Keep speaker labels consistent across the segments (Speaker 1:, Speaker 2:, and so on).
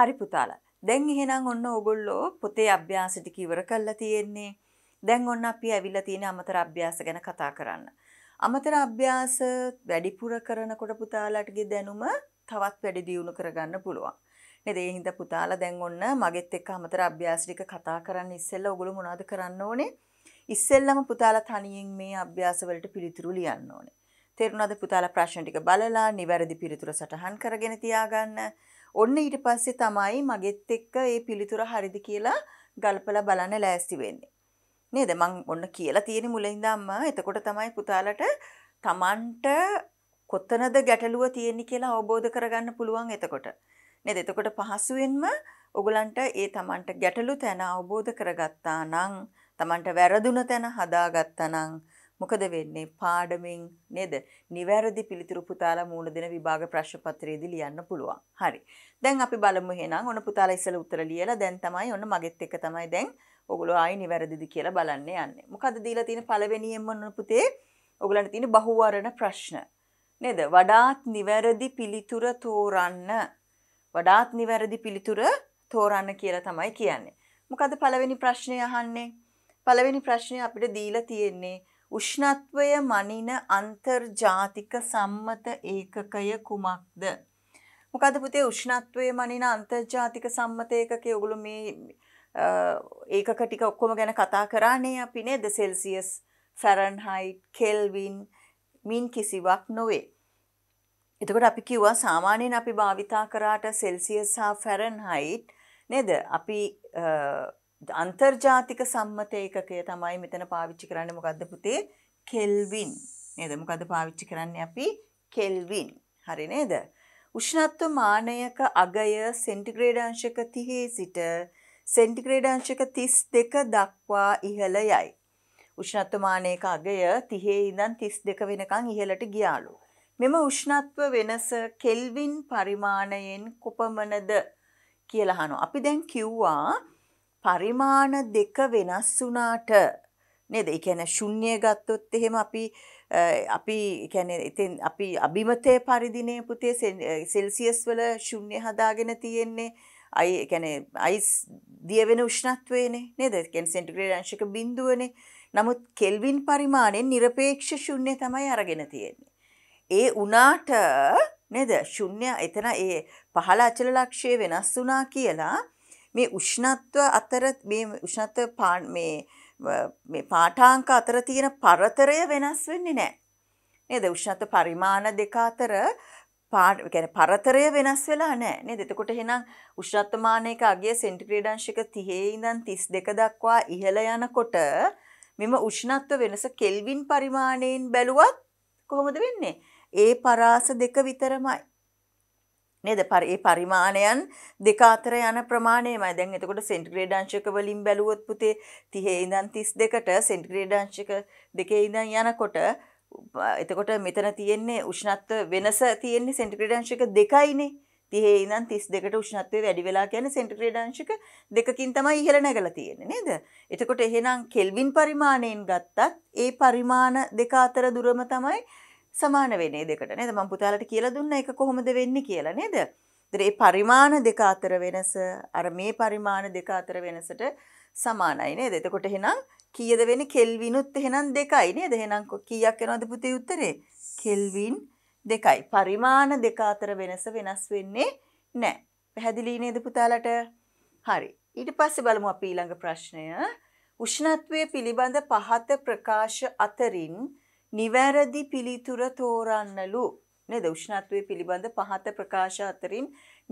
Speaker 1: හරි පුතාලා දැන් එහෙනම් ඔන්න ඔගොල්ලෝ පොතේ අභ්‍යාස ටික ඉවර කරලා තියෙන්නේ. දැන් ඔන්න අපි ඇවිල්ලා තියෙන අමතර අභ්‍යාස ගැන කතා කරන්න. අමතර අභ්‍යාස වැඩිපුර කරනකොට පුතාලාටගේ දැනුම තවත් වැඩි දියුණු කරගන්න පුළුවන්. නේද? ඒ හින්දා පුතාලා දැන් ඔන්න මගෙත් එක්ක අමතර අභ්‍යාස ටික කතා කරන්න ඉස්සෙල්ලා ඔගොල්ලෝ මොනවද කරන්න ඕනේ? ඉස්සෙල්ලම පුතාලා තනියෙන් මේ අභ්‍යාස වලට පිළිතුරු ලියන්න ඕනේ. තේරුණාද පුතාලා ප්‍රශ්න ටික බලලා නිවැරදි පිළිතුර සටහන් කරගෙන තියාගන්න. ඔන්න ඊට පස්සේ තමයි මගෙත් එක්ක ඒ පිළිතුර හරිද කියලා ගල්පලා බලන්න ලෑස්ති වෙන්නේ. නේද? මං ඔන්න කියලා තියෙන මුලින්දම්ම එතකොට තමයි පුතාලට Tamanට කොතනද ගැටලුව තියෙන්නේ කියලා අවබෝධ කරගන්න පුළුවන් එතකොට. නේද? එතකොට පහසුවෙන්ම ඔගලන්ට ඒ Tamanට ගැටලු තැන අවබෝධ කරගත්තා නම් Tamanට වැරදුන තැන හදාගත්තා නම් මොකද වෙන්නේ පාඩමෙන් නේද නිවැරදි පිළිතුරු පුතාලා මූණ දෙන විභාග ප්‍රශ්න පත්‍රයේදී ලියන්න පුළුවන්. හරි. දැන් අපි බලමු එහෙනම් ඔන්න පුතාලා ඉස්සෙල්ලා උත්තර ලියලා දැන් තමයි ඔන්න මගෙත් එක තමයි දැන් ඔගොල්ලෝ ආයි නිවැරදිද කියලා බලන්න යන්නේ. මොකද දීලා තියෙන පළවෙනියෙන්ම ඔන්න පුතේ ඔගලන්ට තියෙන බහුවරණ ප්‍රශ්න. නේද වඩාත් නිවැරදි පිළිතුර තෝරන්න වඩාත් නිවැරදි පිළිතුර තෝරන්න කියලා තමයි කියන්නේ. මොකද පළවෙනි ප්‍රශ්නය අහන්නේ? පළවෙනි ප්‍රශ්නය අපිට දීලා තියෙන්නේ උෂ්ණත්වය මනින අන්තර්ජාතික සම්මත ඒකකය කුමක්ද? මොකද පුතේ උෂ්ණත්වය මනින අන්තර්ජාතික සම්මත ඒකකය ඔගොල්ලෝ මේ ඒකක ටික ඔක්කොම ගැන කතා කරානේ අපි නේද සෙල්සියස්, ෆැරන්හයිට්, කෙල්වින් මින් කිසිවක් නොවේ. එතකොට අපි කිව්වා සාමාන්‍යයෙන් අපි භාවිතා කරාට සෙල්සියස් හා ෆැරන්හයිට් නේද? අපි අන්තර්ජාතික සම්මත ඒකකය තමයි මෙතන පාවිච්චි කරන්න මොකක්ද පුතේ කෙල්වින් නේද මොකද පාවිච්චි කරන්න අපි කෙල්වින් හරි නේද උෂ්ණත්ව මානයක අගය සෙන්ටිග්‍රේඩ අංශක 30 සිට සෙන්ටිග්‍රේඩ අංශක 32 දක්වා ඉහළ යයි උෂ්ණත්ව මානයක අගය 30 ඉඳන් 32 වෙනකන් ඉහළට ගියාලු මෙම උෂ්ණත්ව වෙනස කෙල්වින් පරිමාණයෙන් කොපමණද කියලා අහනවා අපි දැන් කිව්වා පරිමාණ දෙක වෙනස් වුණාට නේද? ඒ කියන්නේ ශුන්‍ය ගත්තොත් එහෙම අපි අපි කියන්නේ ඉතින් අපි අභිමතයේ පරිදිනේ පුතේ සෙල්සියස් වල ශුන්‍ය හදාගෙන තියෙන්නේ අයි කියන්නේ අයිස් දිය වෙන උෂ්ණත්වයනේ නේද? ඒ කියන්නේ සෙන්ටිග්‍රේඩ් අංශක බිඳුවනේ. නමුත් කෙල්වින් පරිමාණයෙන් নিরপেক্ষ ශුන්‍ය තමයි අරගෙන තියෙන්නේ. ඒ උනාට නේද? ශුන්‍ය එතන ඒ පහළ අචල ලක්ෂය වෙනස් වුණා කියලා මේ උෂ්ණත්ව අතර මේ උෂ්ණත්ව පාන් මේ මේ පාඨාංක අතර තියෙන පරතරය වෙනස් වෙන්නේ නැහැ. නේද? උෂ්ණත්ව පරිමාණ දෙක අතර يعني පරතරය වෙනස් වෙලා නැහැ නේද? එතකොට එහෙනම් උෂ්ණත්වමානයක අගය සෙන්ටිග්‍රේඩ් අංශක 30 ඉඳන් 32 දක්වා ඉහළ යනකොට මෙම උෂ්ණත්ව වෙනස කෙල්වින් පරිමාණයෙන් බැලුවත් කොහොමද වෙන්නේ? ඒ පරාස දෙක විතරමයි. නේද ඒ පරිමාණයන් දෙක අතර යන ප්‍රමාණයමයි දැන් එතකොට සෙන්ටිග්‍රේඩ් අංශක වලින් බැලුවොත් පුතේ 30 ඉඳන් 32ට සෙන්ටිග්‍රේඩ් අංශක දෙකේ ඉඳන් යනකොට එතකොට මෙතන තියෙන්නේ උෂ්ණත්ව වෙනස තියෙන්නේ සෙන්ටිග්‍රේඩ් අංශක දෙකයිනේ 30 ඉඳන් 32ට උෂ්ණත්වය වැඩි වෙලා කියන්නේ සෙන්ටිග්‍රේඩ් අංශක දෙකකින් තමයි ඉහළ නැගලා තියෙන්නේ නේද? එතකොට එහෙනම් කෙල්වින් පරිමාණයෙන් ගත්තත් ඒ පරිමාණ දෙක අතර දුරම තමයි සමාන වෙනේ දෙකට නේද මම පුතාලට කියලා දුන්න එක කොහොමද වෙන්නේ කියලා නේද? ඒ පරිමාණ දෙක අතර වෙනස අර මේ පරිමාණ දෙක අතර වෙනසට සමානයි නේද? එතකොට එහෙනම් කීයද වෙන්නේ කෙල්විනුත් එහෙනම් දෙකයි නේද? එහෙනම් කීයක් වෙනවද පුතේ උත්තරේ? කෙල්වින් දෙකයි. පරිමාණ දෙක අතර වෙනස වෙනස් වෙන්නේ නැහැ. පැහැදිලි නේද පුතාලට? හරි. ඊට පස්සේ බලමු අපි ඊළඟ ප්‍රශ්නය. උෂ්ණත්වය පිළිබඳ පහත ප්‍රකාශ අතරින් නිවැරදි පිළිතුර තෝරන්නලු නේද උෂ්ණත්වයේ පිළිබඳ පහත ප්‍රකාශ අතරින්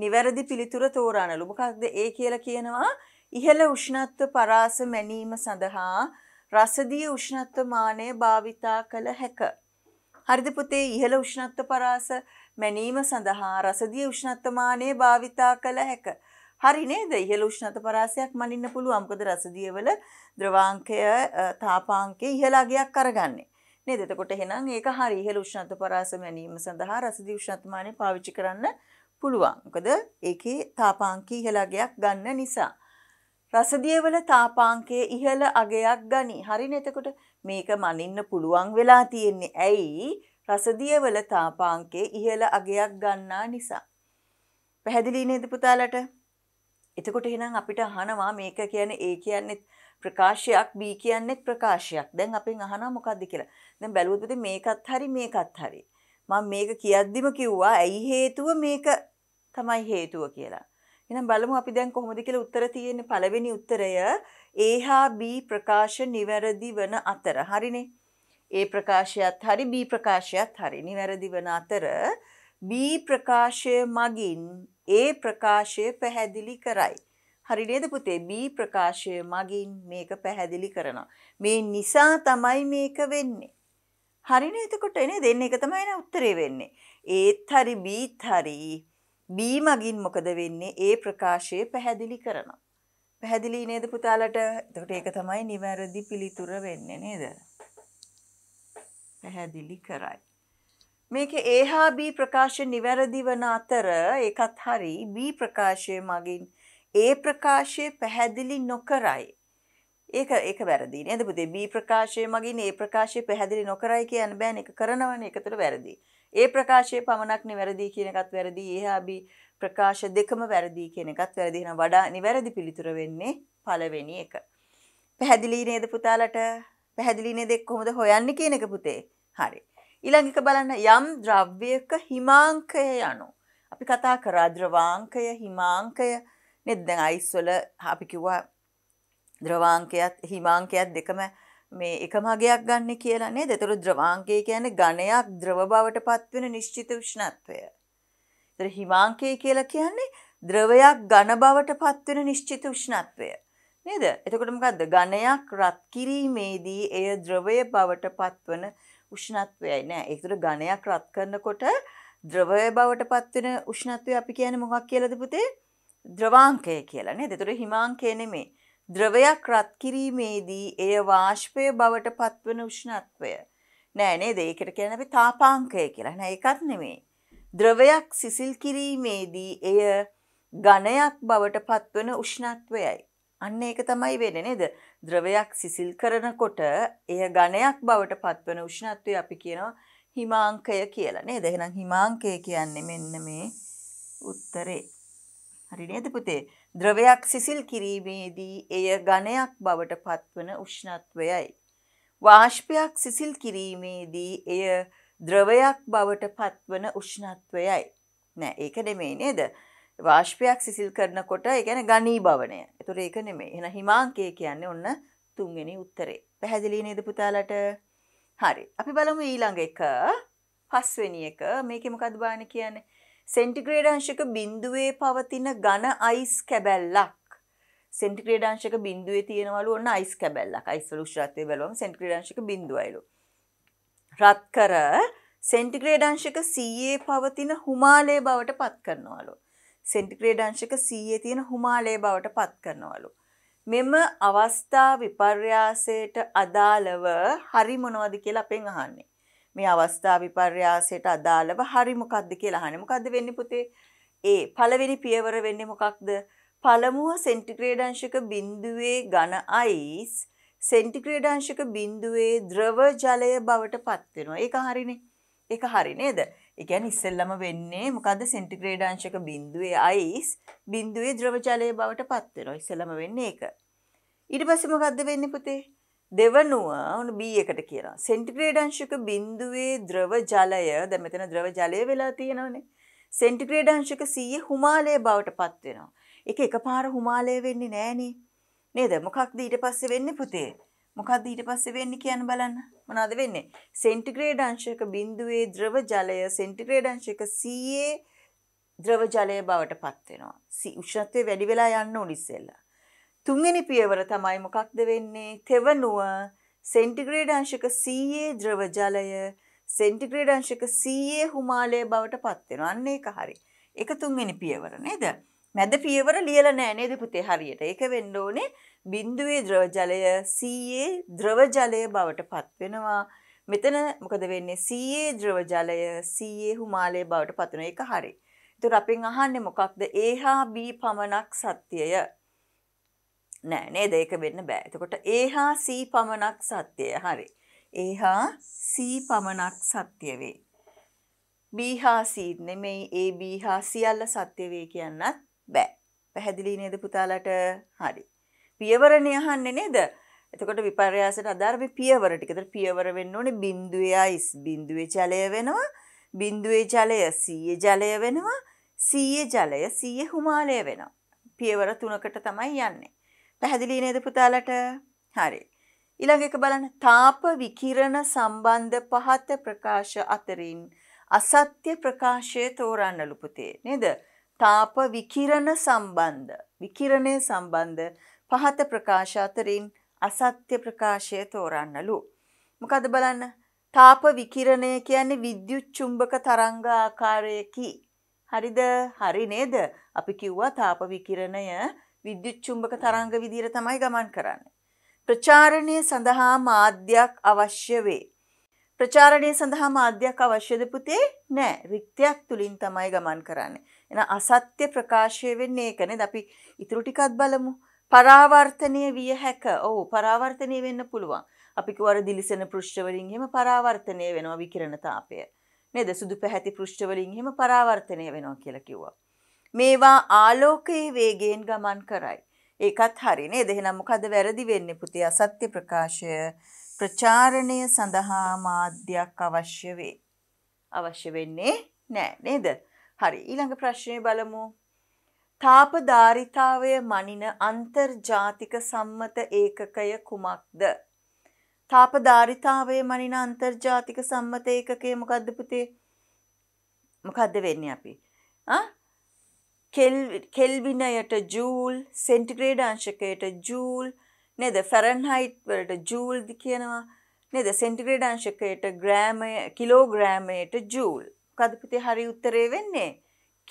Speaker 1: නිවැරදි පිළිතුර තෝරන්නලු මොකක්ද ඒ කියලා කියනවා ඉහළ උෂ්ණත්ව පරාස මැනීම සඳහා රසදී උෂ්ණත්ව මානය භාවිතා කළ හැක. හරිද පුතේ ඉහළ උෂ්ණත්ව පරාස මැනීම සඳහා රසදී උෂ්ණත්ව මානය භාවිතා කළ හැක. හරි නේද? ඉහළ උෂ්ණත්ව පරාසයක් මනින්න පුළුවන්. මොකද රසදීවල ද්‍රවාංකය තාපාංකය ඉහළ අගයක් අරගන්නේ. නේද? එතකොට එහෙනම් ඒක හරි ඉහළ උෂ්ණත්ව පරාසම ගැනීම සඳහා රසදි උෂ්ණත්වමානය පාවිච්චි කරන්න පුළුවන්. මොකද ඒකේ තාපාංකී ඉහළ අගයක් ගන්න නිසා. රසදිය වල තාපාංකයේ ඉහළ අගයක් ගනි. හරිනේ එතකොට මේක මනින්න පුළුවන් වෙලා තියෙන්නේ ඇයි? රසදිය වල තාපාංකයේ ඉහළ අගයක් ගන්නා නිසා. පැහැදිලි නේද පුතාලට? එතකොට එහෙනම් අපිට අහනවා මේක කියන්නේ ඒ කියන්නේ ප්‍රකාශයක් B කියන්නේ ප්‍රකාශයක්. දැන් අපෙන් අහනවා මොකද්ද කියලා. දැන් බැලුවොත් පුතේ මේකත් හරි මේකත් හරි. මම මේක කියද්දිම කිව්වා ඇයි හේතුව මේක තමයි හේතුව කියලා. එහෙනම් බලමු අපි දැන් කොහොමද කියලා උත්තර තියෙන්නේ පළවෙනි උත්තරය A හා B ප්‍රකාශ නිවැරදි වන අතර. හරිනේ. A ප්‍රකාශයත් හරි B ප්‍රකාශයත් හරි නිවැරදි වන අතර B ප්‍රකාශය මගින් ඒ ප්‍රකාශය පැහැදිලි කරයි. හරි නේද පුතේ B ප්‍රකාශය මගින් මේක පැහැදිලි කරනවා. මේ නිසා තමයි මේක වෙන්නේ. හරිනේ එතකොට එනේ දෙන්න එක තමයි නේ උත්තරේ වෙන්නේ. ඒත් හරි Bත් හරි B මගින් මොකද වෙන්නේ? A ප්‍රකාශය පැහැදිලි කරනවා. පැහැදිලි නේද පුතාලට? එතකොට ඒක තමයි නිවැරදි පිළිතුර වෙන්නේ නේද? පැහැදිලි කරයි. මේක A හා B ප්‍රකාශය නිවැරදි වන අතර ඒකත් හරි B ප්‍රකාශය මගින් ඒ ප්‍රකාශය පැහැදිලි නොකරයි. ඒක ඒක වැරදි නේද පුතේ B ප්‍රකාශය මගින් ඒ ප්‍රකාශය පැහැදිලි නොකරයි කියන්න බෑනේ ඒක කරනවනේ ඒක තුළ වැරදි. ඒ ප්‍රකාශය පමණක් නිවැරදි කියන එකත් වැරදි. එහා B ප්‍රකාශ දෙකම වැරදි කියන එකත් වැරදි. එහෙනම් වඩා නිවැරදි පිළිතුර වෙන්නේ පළවෙනි එක. පැහැදිලි නේද පුතාලට? පැහැදිලි නේද කොහොමද හොයන්නේ කියන එක පුතේ? හරි. ඊළඟ එක බලන්න යම් ද්‍රව්‍යයක හිමාංකය යනු. අපි කතා කරා ද්‍රවාංකය හිමාංකය නේද දැන් අයිස් වල අපි කිව්වා ද්‍රවාංකයත් හිමාංකයත් දෙකම මේ එකම අගයක් ගන්න කියලා නේද? ඒතර ද්‍රවාංකය කියන්නේ ඝනයක් ද්‍රව බවට පත්වෙන නිශ්චිත උෂ්ණත්වය. ඒතර හිමාංකය කියලා කියන්නේ ද්‍රවයක් ඝන බවට පත්වෙන නිශ්චිත උෂ්ණත්වය. නේද? එතකොට මොකද්ද? ඝනයක් රත් කිරීමේදී එය ද්‍රවය බවට පත්වන උෂ්ණත්වයයි නෑ. ඒතර ඝනයක් රත් කරනකොට ද්‍රවය බවට පත්වෙන උෂ්ණත්වය අපි කියන්නේ මොකක් කියලාද පුතේ? ද්‍රවාංකය කියලා නේද? ඒතර හිමාංකය නෙමෙයි. ද්‍රවයක් රත් කිරීමේදී එය වාෂ්පය බවට පත්වන උෂ්ණත්වය. නෑ නේද? ඒකට කියන්නේ අපි තාපාංකය කියලා. නෑ ඒකත් නෙමෙයි. ද්‍රවයක් සිසිල් කිරීමේදී එය ඝනයක් බවට පත්වන උෂ්ණත්වයයි. අන්න ඒක තමයි වෙන්නේ නේද? ද්‍රවයක් සිසිල් කරනකොට එය ඝනයක් බවට පත්වන උෂ්ණත්වය අපි කියනවා හිමාංකය කියලා නේද? එහෙනම් හිමාංකය කියන්නේ මෙන්න මේ උත්තරේ හරි නේද පුතේ? ද්‍රවයක් සිසිල් කිරීමේදී එය ඝනයක් බවට පත්වන උෂ්ණත්වයයි. වාෂ්පයක් සිසිල් කිරීමේදී එය ද්‍රවයක් බවට පත්වන උෂ්ණත්වයයි. නෑ ඒක නෙමෙයි නේද? වාෂ්පයක් සිසිල් කරනකොට ඒ කියන්නේ ඝනී භවණය. ඒතොර ඒක නෙමෙයි. එහෙනම් හිමාංකය කියන්නේ ඔන්න තුන්වෙනි උත්තරේ. පැහැදිලි නේද පුතාලට? හරි. අපි බලමු ඊළඟ එක. පස්වෙනි එක. මේකේ මොකද්ද බලන්න කියන්නේ? සෙන්ටිග්‍රේඩ් අංශක බිඳුවේ පවතින ඝන අයිස් කැබැල්ලක් සෙන්ටිග්‍රේඩ් අංශක බිඳුවේ තියෙනවලු ඔන්න අයිස් කැබැල්ලක් අයිස් වල උෂ්ණත්වය බැලුවම සෙන්ටිග්‍රේඩ් අංශක බිඳුවයිලු රත් කර සෙන්ටිග්‍රේඩ් අංශක 100 පවතින හුමාලය බවට පත් කරනවලු සෙන්ටිග්‍රේඩ් අංශක 100 තියෙන හුමාලය බවට පත් කරනවලු මෙම අවස්ථා විපර්යාසයට අදාළව හරි මොනවද කියලා අපෙන් අහන්නේ මේ අවස්ථා විපර්යාසයට අදාළව හරි මොකක්ද කියලා අහන්නේ. මොකද්ද වෙන්නේ පුතේ? ඒ පළවෙනි පියවර වෙන්නේ මොකක්ද? පළමුව සෙන්ටිග්‍රේඩ් අංශක බිඳුවේ ඝන අයිස් සෙන්ටිග්‍රේඩ් අංශක බිඳුවේ ද්‍රව ජලය බවට පත් වෙනවා. ඒක හරිනේ. ඒක හරි නේද? ඒ කියන්නේ ඉස්සෙල්ලම වෙන්නේ මොකද්ද සෙන්ටිග්‍රේඩ් අංශක බිඳුවේ අයිස් බිඳුවේ ද්‍රව ජලය බවට පත් වෙනවා. ඉස්සෙල්ලම වෙන්නේ ඒක. ඊට පස්සේ මොකද්ද වෙන්නේ පුතේ? දෙවනුව උන් B එකට කියලා. සෙන්ටිග්‍රේඩ් අංශක බිඳුවේ ද්‍රව ජලය දැන් මෙතන ද්‍රව ජලය වෙලා තියෙනවනේ. සෙන්ටිග්‍රේඩ් අංශක 100 හුමාලය බවට පත් වෙනවා. ඒක එකපාර හුමාලය වෙන්නේ නෑනේ. නේද? මොකක්ද ඊට පස්සේ වෙන්නේ පුතේ? මොකක්ද ඊට පස්සේ වෙන්නේ කියන්න බලන්න. මොනවද වෙන්නේ? සෙන්ටිග්‍රේඩ් අංශක බිඳුවේ ද්‍රව ජලය සෙන්ටිග්‍රේඩ් අංශක 100 ද්‍රව ජලය බවට පත් වෙනවා. උෂ්ණත්වය වැඩි වෙලා යන්න ඕන ඉස්සෙල්ලා. තුන්වෙනි පියවර තමයි මොකක්ද වෙන්නේ? තෙවනුව සෙන්ටිග්‍රේඩ් අංශක 100 ද්‍රව ජලය සෙන්ටිග්‍රේඩ් අංශක 100 හුමාලය බවට පත් වෙනවා. අන්න ඒක හරි. ඒක තුන්වෙනි පියවර නේද? මැද පියවර ලියලා නැහැ නේද පුතේ හරියට. ඒක වෙන්න ඕනේ බිඳුවේ ද්‍රව ජලය 100 ද්‍රව ජලය බවට පත් වෙනවා. මෙතන මොකද වෙන්නේ? 100 ද්‍රව ජලය 100 හුමාලය බවට පත් වෙනවා. ඒක හරි. ඒතර අපෙන් අහන්නේ මොකක්ද? A හා B පමණක් සත්‍යය. නෑ නේද ඒක වෙන්න බෑ. එතකොට A හා C පමණක් සත්‍යය. හරි. A හා C පමණක් සත්‍ය වේ. B හා C නෙමෙයි A B හා සියල්ල සත්‍ය වේ කියන්නත් බෑ. පැහැදිලි නේද පුතාලට? හරි. පියවරණේ අහන්නේ නේද? එතකොට විපර්යාසයට අදාළ මේ පියවර ටික. ඒතර පියවර වෙන්න ඕනේ බිඳුවේයිස්. බිඳුවේ ජලය වෙනවා. බිඳුවේ ජලය සීයේ ජලය වෙනවා. සීයේ ජලය සීයේ හුමාලය වෙනවා. පියවර තුනකට තමයි යන්නේ. පැහැදිලි නේද පුතාලට? හරි. ඊළඟ එක බලන්න තාප විකිරණ සම්බන්ධ පහත ප්‍රකාශ අතරින් අසත්‍ය ප්‍රකාශය තෝරන්නලු පුතේ නේද? තාප විකිරණ සම්බන්ධ විකිරණය සම්බන්ධ පහත ප්‍රකාශ අතරින් අසත්‍ය ප්‍රකාශය තෝරන්නලු. මොකද බලන්න තාප විකිරණය කියන්නේ විද්‍යුත් චුම්බක තරංග ආකාරයකි. හරිද? හරි නේද? අපි කිව්වා තාප විකිරණය විද්‍යුත් චුම්බක තරංග විදිහට තමයි ගමන් කරන්නේ. ප්‍රචාරණය සඳහා මාධ්‍යයක් අවශ්‍ය වේ. ප්‍රචාරණය සඳහා මාධ්‍යයක් අවශ්‍යද පුතේ? නෑ. රික්තයක් තුලින් තමයි ගමන් කරන්නේ. එන අසත්‍ය ප්‍රකාශය වෙන්නේ ඒක නේද? අපි ඉතුරු ටිකක් බලමු. පරාවර්තනය විය හැක. ඔව් පරාවර්තනය වෙන්න පුළුවන්. අපි කිව්වර දිලිසෙන පෘෂ්ඨ වලින් එහෙම පරාවර්තනය වෙනවා විකිරණ තාපය. නේද? සුදු පැහැති පෘෂ්ඨ වලින් එහෙම පරාවර්තනය වෙනවා කියලා කිව්වා. මේවා ආලෝකයේ වේගයෙන් ගමන් කරයි. ඒකත් හරිනේ. එහෙනම් මොකද වැරදි වෙන්නේ පුතේ? අසත්‍ය ප්‍රකාශය ප්‍රචාරණය සඳහා මාධ්‍යයක් අවශ්‍ය වේ. අවශ්‍ය වෙන්නේ නෑ නේද? හරි. ඊළඟ ප්‍රශ්නේ බලමු. තාපධාරිතාවය මනින අන්තර්ජාතික සම්මත ඒකකය කුමක්ද? තාපධාරිතාවය මනින අන්තර්ජාතික සම්මත ඒකකය මොකද්ද පුතේ? මොකද්ද වෙන්නේ අපි? ආ කෙල්විනයට ජූල් සෙන්ටිග්‍රේඩ අංශකයට ජූල් නේද ෆැරන්හයිට් වලට ජූල් කියනවා නේද සෙන්ටිග්‍රේඩ අංශකයට ග්‍රෑමය කිලෝග්‍රෑමයට ජූල් මොකද පුතේ හරි උත්තරේ වෙන්නේ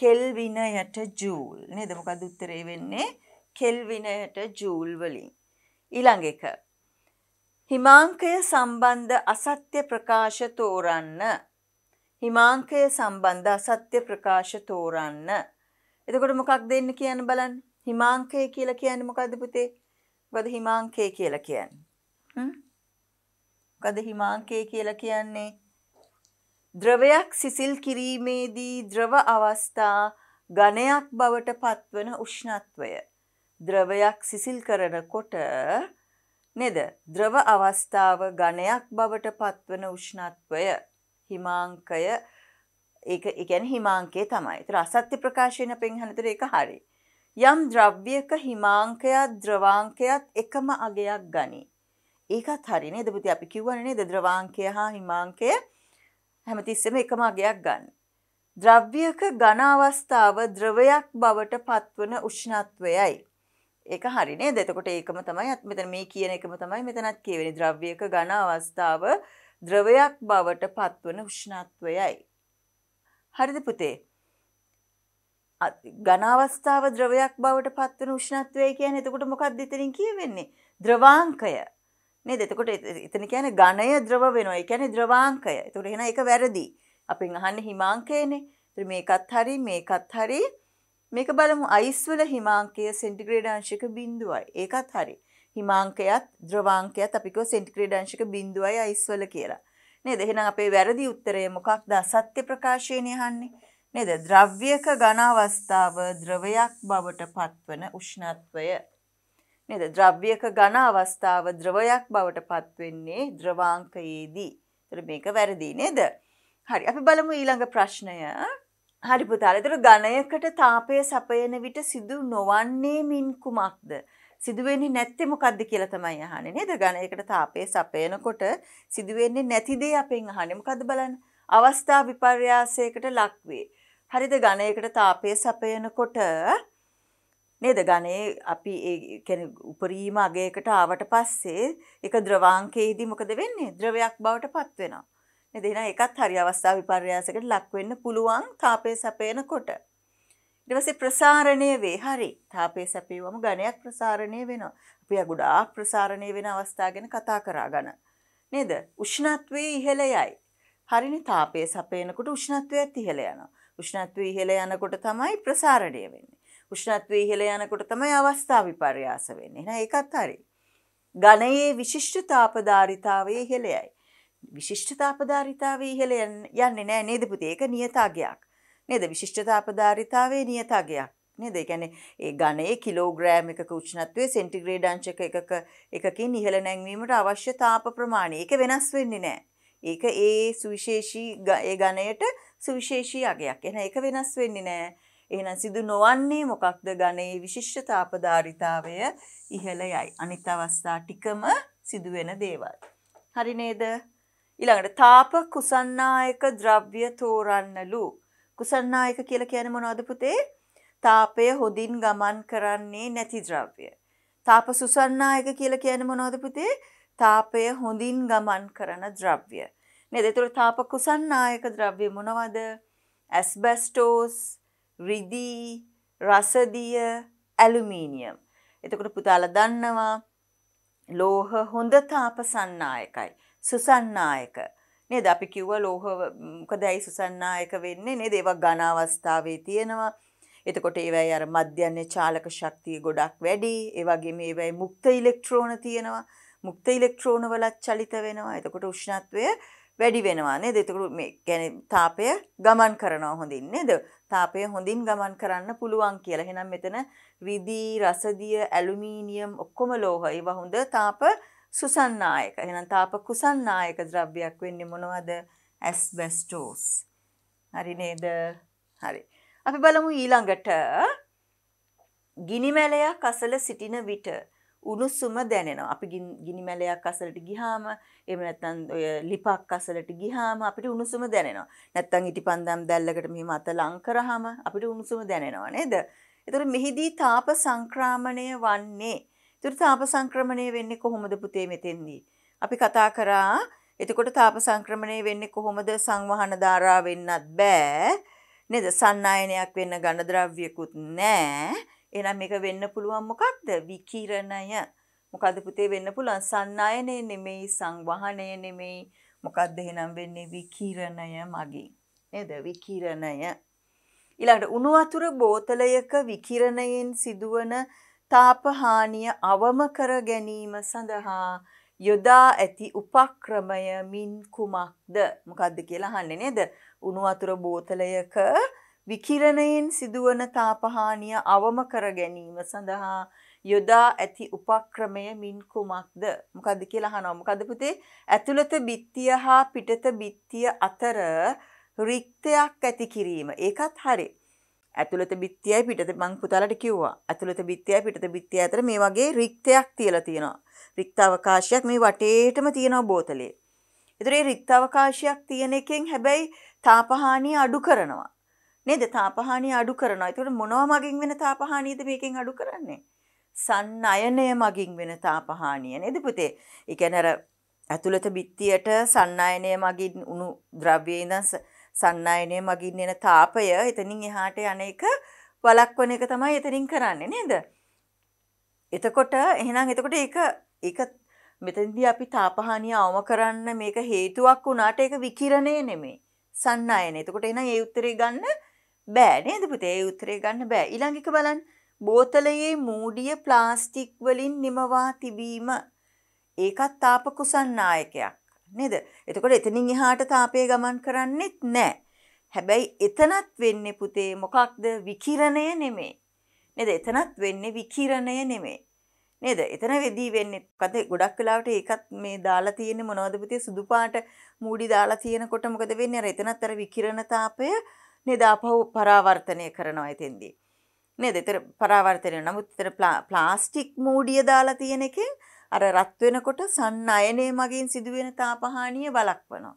Speaker 1: කෙල්විනයට ජූල් නේද මොකද උත්තරේ වෙන්නේ කෙල්විනයට ජූල් වලින් ඊළඟ එක හිමාංකය සම්බන්ධ අසත්‍ය ප්‍රකාශ තෝරන්න හිමාංකය සම්බන්ධ අසත්‍ය ප්‍රකාශ තෝරන්න එතකොට මොකක් දෙන්න කියන්න බලන්න. හිමාංකය කියලා කියන්නේ මොකද්ද පුතේ? මොකද හිමාංකය කියලා කියන්නේ? හ්ම්? මොකද හිමාංකය කියලා කියන්නේ? ද්‍රවයක් සිසිල් කිරීමේදී ද්‍රව අවස්ථා ඝනයක් බවට පත්වන උෂ්ණත්වය. ද්‍රවයක් සිසිල් කරනකොට නේද? ද්‍රව අවස්ථාව ඝනයක් බවට පත්වන උෂ්ණත්වය හිමාංකය ඒක එකැන හිමාංකය තමයි තර අසත්‍ය ප්‍රකාශයන පෙන්හනතර එක හරි. යම් ද්‍රව්‍යක හිමාංකයක් ද්‍රවාංකයත් එකම අගයක් ගනී. ඒකත් හරිනේ දපති අපි කිව්වනේ ද ද්‍රවාංකය හා හිමාංකය හැමතිස්සම එකම අගයක් ගන්න. ද්‍රව්‍යක ඝන අවස්ථාව ද්‍රවයක් බවට පත්වන උෂ්ණත්වයයි. ඒක හරිනේ දෙතකොට ඒකම තමයි අත් මෙතන මේ කියන එකම තමයි මෙතනත් කියවෙන ද්‍රව්‍යක ඝන අවස්ථාව ද්‍රවයක් බවට පත්වන උෂ්ණත්වයයි. හරිද පුතේ? ඝන අවස්ථාව ද්‍රවයක් බවට පත්වන උෂ්ණත්වය කියන්නේ එතකොට මොකක්ද එතනින් කියවෙන්නේ? ද්‍රවාංකය. නේද? එතකොට එතන කියන්නේ ඝනය ද්‍රව වෙනවා. ඒ කියන්නේ ද්‍රවාංකය. එතකොට එහෙනම් ඒක වැරදි. අපෙන් අහන්නේ හිමාංකයනේ. එතකොට මේකත් හරි මේකත් හරි. මේක බලමු අයිස් වල හිමාංකය සෙන්ටිග්‍රේඩ් අංශක 0යි. ඒකත් හරි. හිමාංකයත් ද්‍රවාංකයත් අපි කිව්ව සෙන්ටිග්‍රේඩ් අංශක 0යි අයිස් වල කියලා. නේද? එහෙනම් අපේ වැරදි උත්තරය මොකක්ද? අසත්‍ය ප්‍රකාශයනේ අහන්නේ. නේද? ද්‍රව්‍යක ඝන අවස්ථාව ද්‍රවයක් බවට පත්වන උෂ්ණත්වය. නේද? ද්‍රව්‍යක ඝන අවස්ථාව ද්‍රවයක් බවට පත්වෙන්නේ ද්‍රවාංකයේදී. ඒතර මේක වැරදි නේද? හරි. අපි බලමු ඊළඟ ප්‍රශ්නය. හරි පුතාලා. ඒතර ඝනයකට තාපය සපයන විට සිදු නොවන්නේ මින් කුමක්ද? සිදුවෙන්නේ නැත්තේ මොකද්ද කියලා තමයි අහන්නේ නේද? ඝනයකට තාපය සපයනකොට සිදුවෙන්නේ නැති දේ අපෙන් අහන්නේ මොකද්ද බලන්න. අවස්ථා විපර්යාසයකට ලක් වේ. හරිද ඝනයකට තාපය සපයනකොට නේද ගණේ අපි ඒ උපරීම අගයකට ආවට පස්සේ එක ද්‍රවාංකයේදී මොකද වෙන්නේ ද්‍රවයක් බවට පත් වෙනවා. නේද? එහෙනම් ඒකත් හරි අවස්ථා විපර්යාසයකට ලක් වෙන්න පුළුවන් තාපය සැපේනකොට. ඊට ප්‍රසාරණය වේ. හරි. තාපයේ සැපෙවම ඝනයක් ප්‍රසාරණය වෙනවා. අපි ගොඩාක් ප්‍රසාරණය වෙන අවස්ථා ගැන කතා කරා ගන්න. නේද? උෂ්ණත්වයේ ඉහළ යයි. හරිනේ තාපයේ සැපෙනකොට උෂ්ණත්වයත් ඉහළ යනවා. උෂ්ණත්වය ඉහළ යනකොට තමයි ප්‍රසාරණය වෙන්නේ. උෂ්ණත්වය ඉහළ යනකොට තමයි අවස්ථා විපර්යාස වෙන්නේ. එහෙනම් ඒකත් හරි. ඝනයේ විශිෂ්ට තාපධාරිතාවයේ ඉහළයයි. විශිෂ්ට තාපධාරිතාවයේ ඉහළ යන්නේ නැහැ නේද පුතේ? ඒක නියතාගයක්. නේද විශිෂ්ඨතාපධාරිතාවේ නියතගයක් නේද? ඒ කියන්නේ ඒ ඝනයේ කිලෝග්‍රෑම් එකක උෂ්ණත්වයේ සෙන්ටිග්‍රේඩ් අංශක එකක එකකින් ඉහළ නැංවීමට අවශ්‍ය තාප ප්‍රමාණය. ඒක වෙනස් වෙන්නේ නැහැ. ඒක ඒ සුවිශේෂී ඒ ඝනයට සුවිශේෂී අගයක්. එහෙනම් ඒක වෙනස් වෙන්නේ නැහැ. එහෙනම් සිදු නොවන්නේ මොකක්ද ඝනයේ විශිෂ්ට තාපධාරිතාවය ඉහළ යයි. අනිත් අවස්ථා ටිකම සිදු වෙන දේවල්. හරි නේද? ඊළඟට තාප කුසන්නායක ද්‍රව්‍ය තෝරන්නලු කුසන්නායක කියලා කියන්නේ මොනවද පුතේ? තාපය හොදින් ගමන් කරන්නේ නැති ද්‍රව්‍ය. තාප සුසන්නායක කියලා කියන්නේ මොනවද පුතේ? තාපය හොඳින් ගමන් කරන ද්‍රව්‍ය. නේද? ඒතර තාප කුසන්නායක ද්‍රව්‍ය මොනවද? ඇස්බැස්ටෝස්, රිදී, රසදිය, ඇලුමිනියම්. එතකොට පුතාලා දන්නවා ලෝහ හොඳ තාප සන්නායකයි. සුසන්නායක. නේද අපි කිව්ව ලෝහ මොකද ඇයි සුසන්නා එක වෙන්නේ නේද ඒවා ඝන අවස්ථාවේ තියෙනවා එතකොට ඒවයි අර මධ්‍යන්නේ චාලක ශක්තිය ගොඩක් වැඩි ඒ වගේම ඒවයි මුක්ත ඉලෙක්ට්‍රෝන තියෙනවා මුක්ත ඉලෙක්ට්‍රෝන වලත් චලිත වෙනවා එතකොට උෂ්ණත්වය වැඩි වෙනවා නේද එතකොට මේ කියන්නේ තාපය ගමන් කරනවා හොඳින් නේද තාපය හොඳින් ගමන් කරන්න පුළුවන් කියලා එහෙනම් මෙතන රිදී රසදිය ඇලුමිනියම් ඔක්කොම ලෝහ ඒවා හොඳ තාප සුසන්නායක. එහෙනම් තාප කුසන්නායක ද්‍රව්‍යයක් වෙන්නේ මොනවද? ඇස්බෙස්ටෝස්. හරි නේද? හරි. අපි බලමු ඊළඟට ගිනිමැලයක් අසල සිටින විට උණුසුම දැනෙනවා. අපි ගිනිමැලයක් අසලට ගිහාම එහෙම නැත්නම් ඔය ලිපක් අසලට ගිහාම අපිට උණුසුම දැනෙනවා. නැත්නම් ඉටිපන්දම් දැල්ලකට මෙහෙම අත ලං කරාම අපිට උණුසුම දැනෙනවා නේද? ඒතර මෙහිදී තාප සංක්‍රාමණය වන්නේ ඒතර තාප සංක්‍රමණය වෙන්නේ කොහොමද පුතේ මෙතෙන්දී? අපි කතා කරා එතකොට තාප සංක්‍රමණය වෙන්නේ කොහොමද සංවහන ධාරා වෙන්නත් බෑ නේද? සන්නායනයක් වෙන්න ඝනද්‍රව්‍යකුත් නෑ. එහෙනම් මේක වෙන්න පුළුවන් මොකක්ද? විකිරණය. මොකද්ද පුතේ වෙන්න පුළුවන්? සන්නායනය නෙමෙයි සංවහනය නෙමෙයි. මොකක්ද එහෙනම් වෙන්නේ විකිරණය මගින්. නේද? විකිරණය. ඊළඟට උණු වතුර බෝතලයක විකිරණයෙන් සිදුවන තාපහානිය අවම කර ගැනීම සඳහා යොදා ඇති උපක්‍රමය මින් කුමක්ද මොකක්ද කියලා අහන්නේ නේද? උණු වතුර බෝතලයක විකිරණයෙන් සිදුවන තාපහානිය අවම කර ගැනීම සඳහා යොදා ඇති උපක්‍රමය මින් කුමක්ද මොකද කියලා අහනවා මොකද පුතේ ඇතුළත බිත්තිය හා පිටත බිත්තිය අතර රික්තයක් ඇති කිරීම ඒකත් හරි ඇතුළත බිත්තියයි පිටත මං පුතාලට කිව්වා. ඇතුළත බිත්තියයි පිටත බිත්තිය අතර මේ වගේ රික්තයක් තියලා තියෙනවා. රික්ත අවකාශයක් මේ වටේටම තියෙනවා බෝතලේ. ඒතර මේ රික්ත අවකාශයක් තියෙන එකෙන් හැබැයි තාපහානිය අඩු කරනවා. නේද? තාපහානිය අඩු කරනවා. ඒතර මොනවා මගින් වෙන තාපහානියද මේකෙන් අඩු කරන්නේ? සන්නයනය මගින් වෙන තාපහානිය නේද පුතේ? ඒ කියන්නේ අර ඇතුළත බිත්තියට සන්නයනය මගින් උණු ද්‍රව්‍යයෙන් ඉඳන් සන්නායනය මගින් එන තාපය එතනින් එහාට යන එක වලක්වන එක තමයි එතනින් කරන්නේ නේද? එතකොට එහෙනම් එතකොට ඒක ඒක මෙතනදී අපි තාපහානිය අවම කරන්න මේක හේතුවක් වුණාට ඒක විකිරණය නෙමෙයි. සන්නායන. එතකොට එහෙනම් ඒ උත්තරේ ගන්න බෑ නේද පුතේ? ඒ උත්තරේ ගන්න බෑ. ඊළඟ එක බලන්න. බෝතලයේ මූඩිය ප්ලාස්ටික් වලින් නිමවා තිබීම. ඒකත් තාප කුසන්නායකයක්. නේද? එතකොට එතනින් එහාට තාපය ගමන් කරන්නෙත් නැහැ. හැබැයි එතනත් වෙන්නේ පුතේ මොකක්ද? විකිරණය නෙමෙයි. නේද? එතනත් වෙන්නේ විකිරණය නෙමෙයි. නේද? එතන වෙදී වෙන්නේ මොකද? ගොඩක් වෙලාවට ඒකත් මේ දාලා තියෙන්නේ මොනවද පුතේ සුදු පාට මූඩි දාලා තියෙනකොට මොකද වෙන්නේ? අර එතනත් අර විකිරණ තාපය නේද අපහු පරාවර්තනය කරනවා එතෙන්දී. නේද? ඒතර පරාවර්තනය. නමුත් ඒතර ප්ලාස්ටික් මූඩිය දාලා තියෙන එකෙන් අර රත් වෙනකොට සන්නයනය මගින් සිදුවෙන තාපහානිය වළක්වනවා.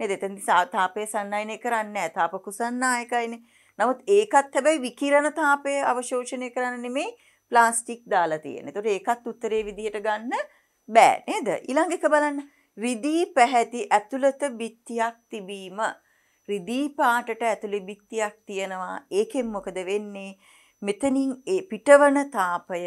Speaker 1: නේද? එතෙන් තාපයේ සන්නයනය කරන්නේ නැහැ. තාප කුසන්නායකයිනේ. නමුත් ඒකත් හැබැයි විකිරණ තාපය අවශෝෂණය කරන්න නෙමෙයි ප්ලාස්ටික් දාලා තියෙන. ඒතකොට ඒකත් උත්තරේ විදියට ගන්න බෑ නේද? ඊළඟ එක බලන්න. රිදී පැහැති ඇතුළත බිත්තියක් තිබීම. රිදී පාටට ඇතුළේ බිත්තියක් තියෙනවා. ඒකෙන් මොකද වෙන්නේ? මෙතනින් ඒ පිටවන තාපය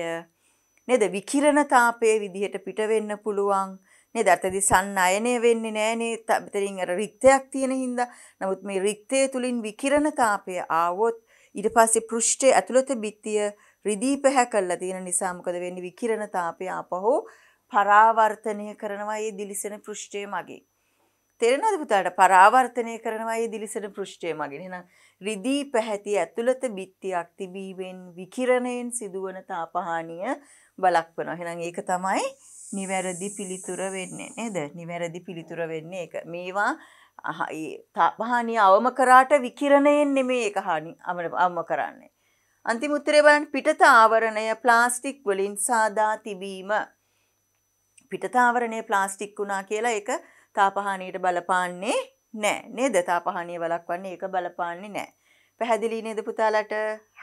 Speaker 1: නේද විකිරණ තාපයේ විදිහට පිට වෙන්න පුළුවන් නේද අතදි සන්නයනය වෙන්නේ නැහනේ පිටරින් අර රික්තයක් තියෙන හින්දා නමුත් මේ රික්තය තුලින් විකිරණ තාපය ආවොත් ඊට පස්සේ පෘෂ්ඨයේ ඇතුළත බිත්තිය රිදී පැහැකලා තියෙන නිසා මොකද වෙන්නේ විකිරණ තාපය ආපහු පරාවර්තනය කරනවා ඒ දිලිසෙන පෘෂ්ඨයේ මගේ තෙරෙනවද පුතාට පරාවර්තනය කරනවායේ දිලිසෙන පෘෂ්ඨය මගින් එහෙනම් රිදී පැහැති ඇතුළත බිත්තියක් තිබීමෙන් විකිරණයෙන් සිදුවන තාපහානිය බලක් වෙනවා. එහෙනම් ඒක තමයි නිවැරදි පිළිතුර වෙන්නේ නේද? නිවැරදි පිළිතුර වෙන්නේ ඒක. මේවා තාපහානිය අවම කරාට විකිරණයෙන් නෙමෙයි ඒක හානි අවම කරන්නේ. අන්තිම උත්තරේ බලන්න පිටත ආවරණය ප්ලාස්ටික් වලින් සාදා තිබීම. පිටත ආවරණය ප්ලාස්ටික් වුණා කියලා ඒක තාපහානියට බලපාන්නේ නෑ නේද තාපහානිය වළක්වන්නේ ඒක බලපාන්නේ නෑ. පැහැදිලි නේද පුතාලට?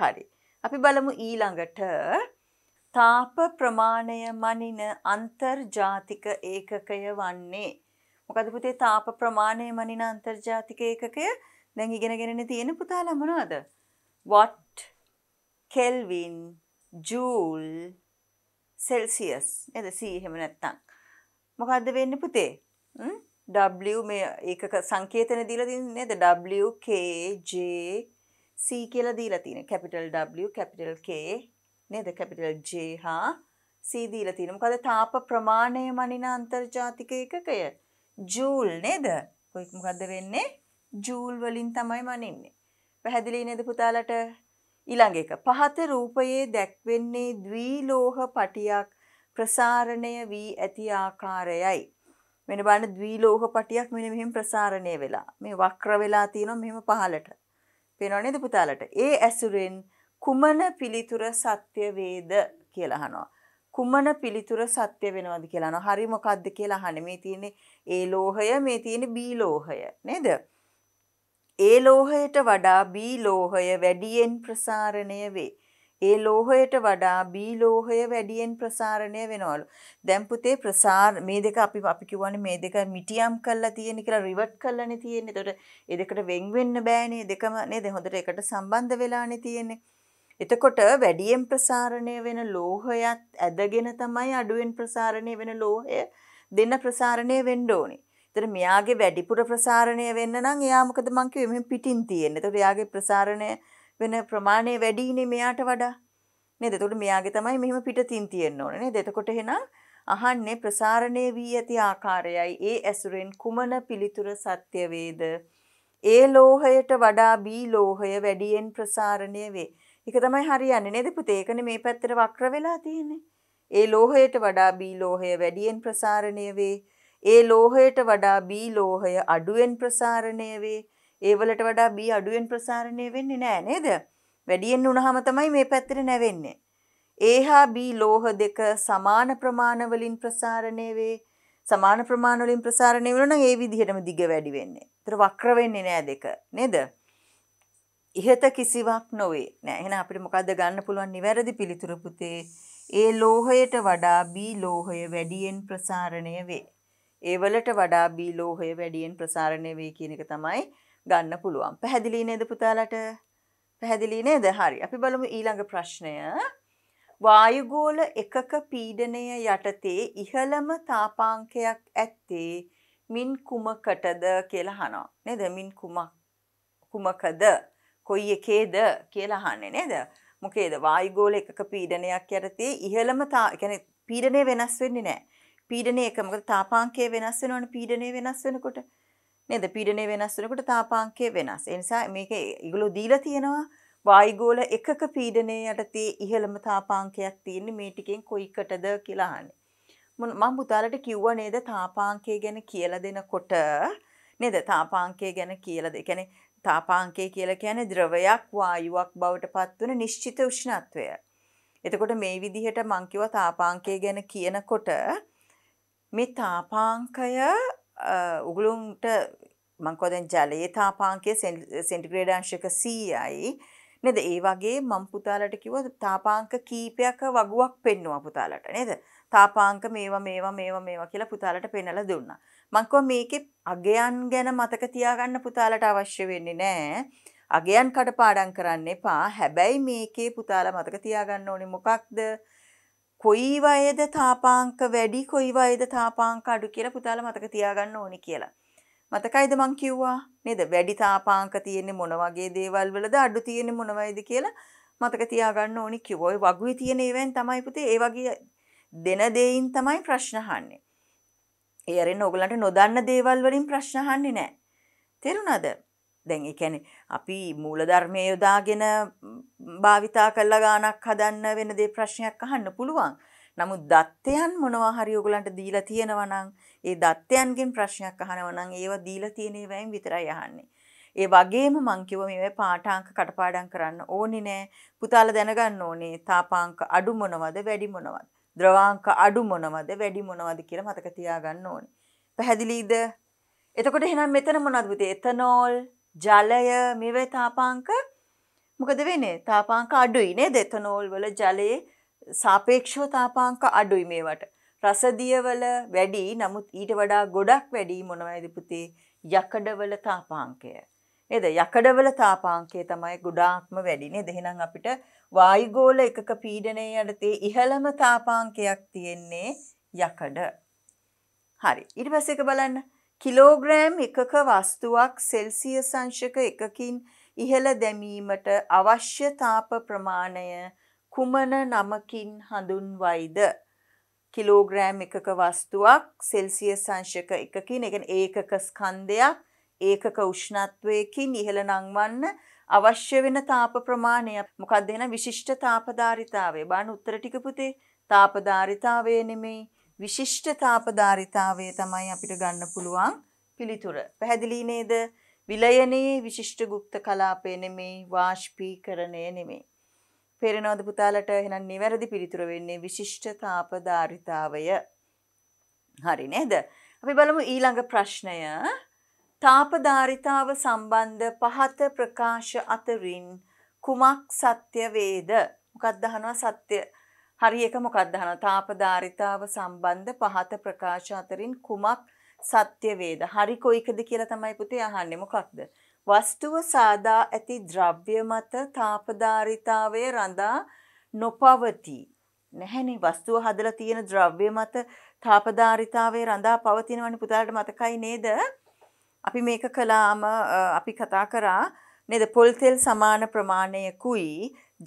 Speaker 1: හරි. අපි බලමු ඊළඟට තාප ප්‍රමාණය මනින අන්තර්ජාතික ඒකකය වන්නේ මොකද පුතේ තාප ප්‍රමාණය මනින අන්තර්ජාතික ඒකකය දැන් ඉගෙනගෙන තියෙන පුතාලා මොනවද? watt kelvin joule celsius නේද c එහෙම නැත්නම් මොකද්ද වෙන්නේ පුතේ? W මේ ඒකක සංකේතන දීලා තියෙන්නේ නේද W K J C කියලා දීලා තියෙන capital W capital K නේද capital J හා C දීලා තියෙන මොකද තාප ප්‍රමාණය මනින අන්තර්ජාතික ඒකකය ජූල් නේද කොයික මොකද්ද වෙන්නේ ජූල් වලින් තමයි මනින්නේ පැහැදිලි නේද පුතාලට ඊළඟ එක පහත රූපයේ දැක්වෙන්නේ ද්විලෝහ පටියක් ප්‍රසාරණය වී ඇති ආකාරයයි මෙන්න බලන්න ද්විලෝහ පටියක් මෙන්න මෙහෙම ප්‍රසාරණය වෙලා මේ වක්‍ර වෙලා තියෙනවා මෙහෙම පහලට. පේනව නේද පුතාලට? ඒ ඇසුරෙන් කුමන පිළිතුර සත්‍ය වේද කියලා අහනවා. කුමන පිළිතුර සත්‍ය වෙනවද කියලා අහනවා. හරි මොකද්ද කියලා අහන්නේ. මේ තියෙන්නේ ඒ ලෝහය, මේ තියෙන්නේ බී ලෝහය. නේද? ඒ ලෝහයට වඩා බී ලෝහය වැඩියෙන් ප්‍රසාරණය වේ. ඒ ලෝහයට වඩා බී ලෝහය වැඩියෙන් ප්‍රසාරණය වෙනවලු. දැන් පුතේ ප්‍රසාර මේ දෙක අපි අපි කියවනේ මේ දෙක මිටියම් කරලා තියෙන කියලා රිවර්ට් කරලානේ තියෙන්නේ. එතකොට ඒ දෙකට වෙන් වෙන්න බෑනේ. දෙකම නේද හොඳට එකට සම්බන්ධ වෙලානේ තියෙන්නේ. එතකොට වැඩියෙන් ප්‍රසාරණය වෙන ලෝහයත් ඇදගෙන තමයි අඩුවෙන් ප්‍රසාරණය වෙන ලෝහය දෙන්න ප්‍රසාරණය වෙන්න ඕනේ. ඒතර මෙයාගේ වැඩිපුර ප්‍රසාරණය වෙන්න නම් එයා මොකද මං කිව්වේ මෙහෙම පිටින් තියෙන. ඒතර එයාගේ ප්‍රසාරණය වෙන ප්‍රමාණය වැඩිනේ මෙයාට වඩා. නේද? එතකොට මෙයාගේ තමයි මෙහෙම පිටතින් තියෙන්න ඕනේ නේද? එතකොට එහෙනම් අහන්නේ ප්‍රසාරණේ වී ඇති ආකාරයයි ඒ ඇසුරෙන් කුමන පිළිතුර සත්‍ය වේද? ඒ ලෝහයට වඩා බී ලෝහය වැඩියෙන් ප්‍රසාරණය වේ. ඒක තමයි හරියන්නේ නේද පුතේ? ඒකනේ මේ පැත්තට වක්‍ර වෙලා තියෙන්නේ. ඒ ලෝහයට වඩා බී ලෝහය වැඩියෙන් ප්‍රසාරණය වේ. ඒ ලෝහයට වඩා බී ලෝහය අඩුවෙන් ප්‍රසාරණය වේ. ඒවලට වඩා B අඩුවෙන් ප්‍රසාරණය වෙන්නේ නෑ නේද? වැඩියෙන් වුණාම තමයි මේ පැත්තට නැවෙන්නේ. A හා B ලෝහ දෙක සමාන ප්‍රමාණ වලින් ප්‍රසාරණය වේ. සමාන ප්‍රමාණ වලින් ප්‍රසාරණය වෙනවා නම් ඒ විදිහටම දිග වැඩි වෙන්නේ. ඒතර වක්‍ර වෙන්නේ නෑ දෙක නේද? ඉහත කිසිවක් නොවේ. නෑ එහෙනම් අපිට මොකද්ද ගන්න පුළුවන් නිවැරදි පිළිතුර පුතේ? ඒ ලෝහයට වඩා B ලෝහය වැඩියෙන් ප්‍රසාරණය වේ. ඒ වලට වඩා B ලෝහය වැඩියෙන් ප්‍රසාරණය වේ කියන එක තමයි ගන්න පුළුවන්. පැහැදිලි නේද පුතාලට? පැහැදිලි නේද? හරි. අපි බලමු ඊළඟ ප්‍රශ්නය. වායුගෝල එකක පීඩනය යටතේ ඉහළම තාපාංකයක් ඇත්තේ මින් කුමකටද කියලා අහනවා. නේද? මින් කුමක් කුමකද? කොයි එකේද කියලා අහන්නේ නේද? මොකේද වායුගෝල එකක පීඩනයක් යටතේ ඉහළම තා කියන්නේ පීඩනය වෙනස් වෙන්නේ නැහැ. පීඩනය එක මොකද තාපාංකය වෙනස් වෙනවනේ පීඩනය වෙනස් වෙනකොට. නේද පීඩනය වෙනස් වෙනකොට තාපාංකය වෙනස්. ඒ නිසා මේක ඒගොල්ලෝ දීලා තියෙනවා වායුගෝල එකක පීඩනය යටතේ ඉහළම තාපාංකයක් තියෙන්නේ මේ ටිකෙන් කොයිකටද කියලා අහන්නේ. මම පුතාලට කිව්වා නේද තාපාංකය ගැන කියලා දෙනකොට නේද තාපාංකය ගැන කියලා දෙ. කියන්නේ තාපාංකය කියලා කියන්නේ ද්‍රවයක් වායුවක් බවට පත්වන නිශ්චිත උෂ්ණත්වය. එතකොට මේ විදිහට මං කිව්වා තාපාංකය ගැන කියනකොට මේ තාපාංකය උගලුන්ට මංකොදැන් ජලයේ තාපාංකය සෙන්ටිග්‍රේඩංශක සීයයි නද ඒ වගේ මම්පුතාලට කිව තාපාංක කීපයක වගුවක් පෙන්නවා පුතාලට නේද තාපාංක මේවා මේවා මේවා මේවා කියලා පුතාලට පෙනල දුන්න. මංකව මේකෙ අගයන් ගැන මතක තියාගන්න පුතාලට අවශ්‍ය වෙන්නේ නෑ අගයන් කටපාඩන් කරන්න එපා හැබැයි මේකේ පුතාල මතක තියාගන්න ඕනි මොකක්ද කොයි වයද තාපාංක වැඩි කොයි වයද තාපාංක අඩු කියලා පුතාලා මතක තියාගන්න ඕනි කියලා. මතකයිද මං කිව්වා? නේද? වැඩි තාපාංක තියෙන්නේ මොන වගේ දේවල් වලද අඩු තියෙන්නේ මොන වයිද කියලා මතක තියාගන්න ඕනි කිව්වා. ඔය වගුවේ තියෙන ඒවෙන් තමයි පුතේ ඒ වගේ දෙන දෙයින් තමයි ප්‍රශ්න අහන්නේ. ඒ අරින්න ඕගලන්ට නොදන්න දේවල් වලින් ප්‍රශ්න අහන්නේ නැහැ. තේරුණාද? දැන් එකැන අපි මූලධර්මය යොදාගෙන භාවිතා කල්ල ගානක් හදන්න වෙන දේ ප්‍රශ්නයක් අහන්න පුළුවන්. නමුත් දත්තයන් මොනවා හරි ඔගලන්ට දීලා තියෙනවනං ඒ දත්තයන්ගෙන් ප්‍රශ්නයක් අහනවනං ඒව දීලා තියෙනේ වැයින් විතරයි යහන්නේ. ඒ වගේම මංකිව මේ පාටාංක කටපාඩම් කරන්න ඕනි නෑ පුතාල දැනගන්න ඕනේ තාපාංක අඩු මොනවද වැඩි මොනවද. ද්‍රවාංක අඩු මොනවද වැඩි මොනවද කියලා මතක තියාගන්න ඕනි. පැහැදිලීද එතකොට එහෙනම් මෙතන මොනවද පුතේ එතනෝල් ජලය මෙවේ තාපාංක මොකද වෙනේ තාපාංක අඩුයි නේද එතනෝල් වල ජලයේ සාපේක්ෂව තාපාංක අඩුයි මේවට රසදියවල වැඩි නමුත් ඊට වඩා ගොඩක් වැඩි මොනවයිද පුතේ යකඩවල තාපාංකය නේද යකඩවල තාපාංකය තමයි ගොඩාක්ම වැඩි නේද එහෙනම් අපිට වායුගෝල එකක පීඩනයේ යටතේ ඉහළම තාපාංකයක් තියෙන්නේ යකඩ හරි ඊට පස්සේ එක බලන්න කිලෝග්‍රෑම් එකක වස්තුවක් සෙල්සියස් අංශක එකකින් ඉහළ දැමීමට අවශ්‍ය තාප ප්‍රමාණය කුමන නමකින් හඳුන්වයිද කිලෝග්‍රෑම් එකක වස්තුවක් සෙල්සියස් අංශක එකකින් ඒ ඒකක ස්කන්ධයක් ඒකක උෂ්ණත්වයකින් ඉහළ නංවන්න අවශ්‍ය වෙන තාප ප්‍රමාණය මොකක්ද වෙන විශිෂ්ට තාපධාරිතාවය බාන උත්තර ටික පුතේ තාපධාරිතාවය නෙමෙයි විශිෂ්ට තාපදාරිතාවය තමයි අපිට ගන්න පුළුවන් පිළිතුර. පැහැදිලි නේද? විලයනයේ විශිෂ්ට গুপ্ত කලාපය නෙමේ වාෂ්පීකරණය නෙමේ. පේරෙනවද පුතාලට එහෙනම් නිවැරදි පිළිතුර වෙන්නේ විශිෂ්ට තාපදාරිතාවය. හරි නේද? අපි බලමු ඊළඟ ප්‍රශ්නය. තාපදාරිතාව සම්බන්ධ පහත ප්‍රකාශ අතරින් කුමක් සත්‍ය වේද? මොකක්ද අහනවා සත්‍ය හරි එක මොකක්ද අහනවා තාපධාරිතාව සම්බන්ධ පහත ප්‍රකාශ අතරින් කුමක් සත්‍ය වේද හරි කොයිකද කියලා තමයි පුතේ අහන්නේ මොකක්ද වස්තුව සාදා ඇති ද්‍රව්‍ය මත තාපධාරිතාවය රඳා නොපවති නැහැනේ වස්තුව හදලා තියෙන ද්‍රව්‍ය මත තාපධාරිතාවේ රඳා පවතිනවනේ පුතාලට මතකයි නේද? අපි මේක කළාම අපි කතා කරා නේද පොල් තෙල් සමාන ප්‍රමාණයකුයි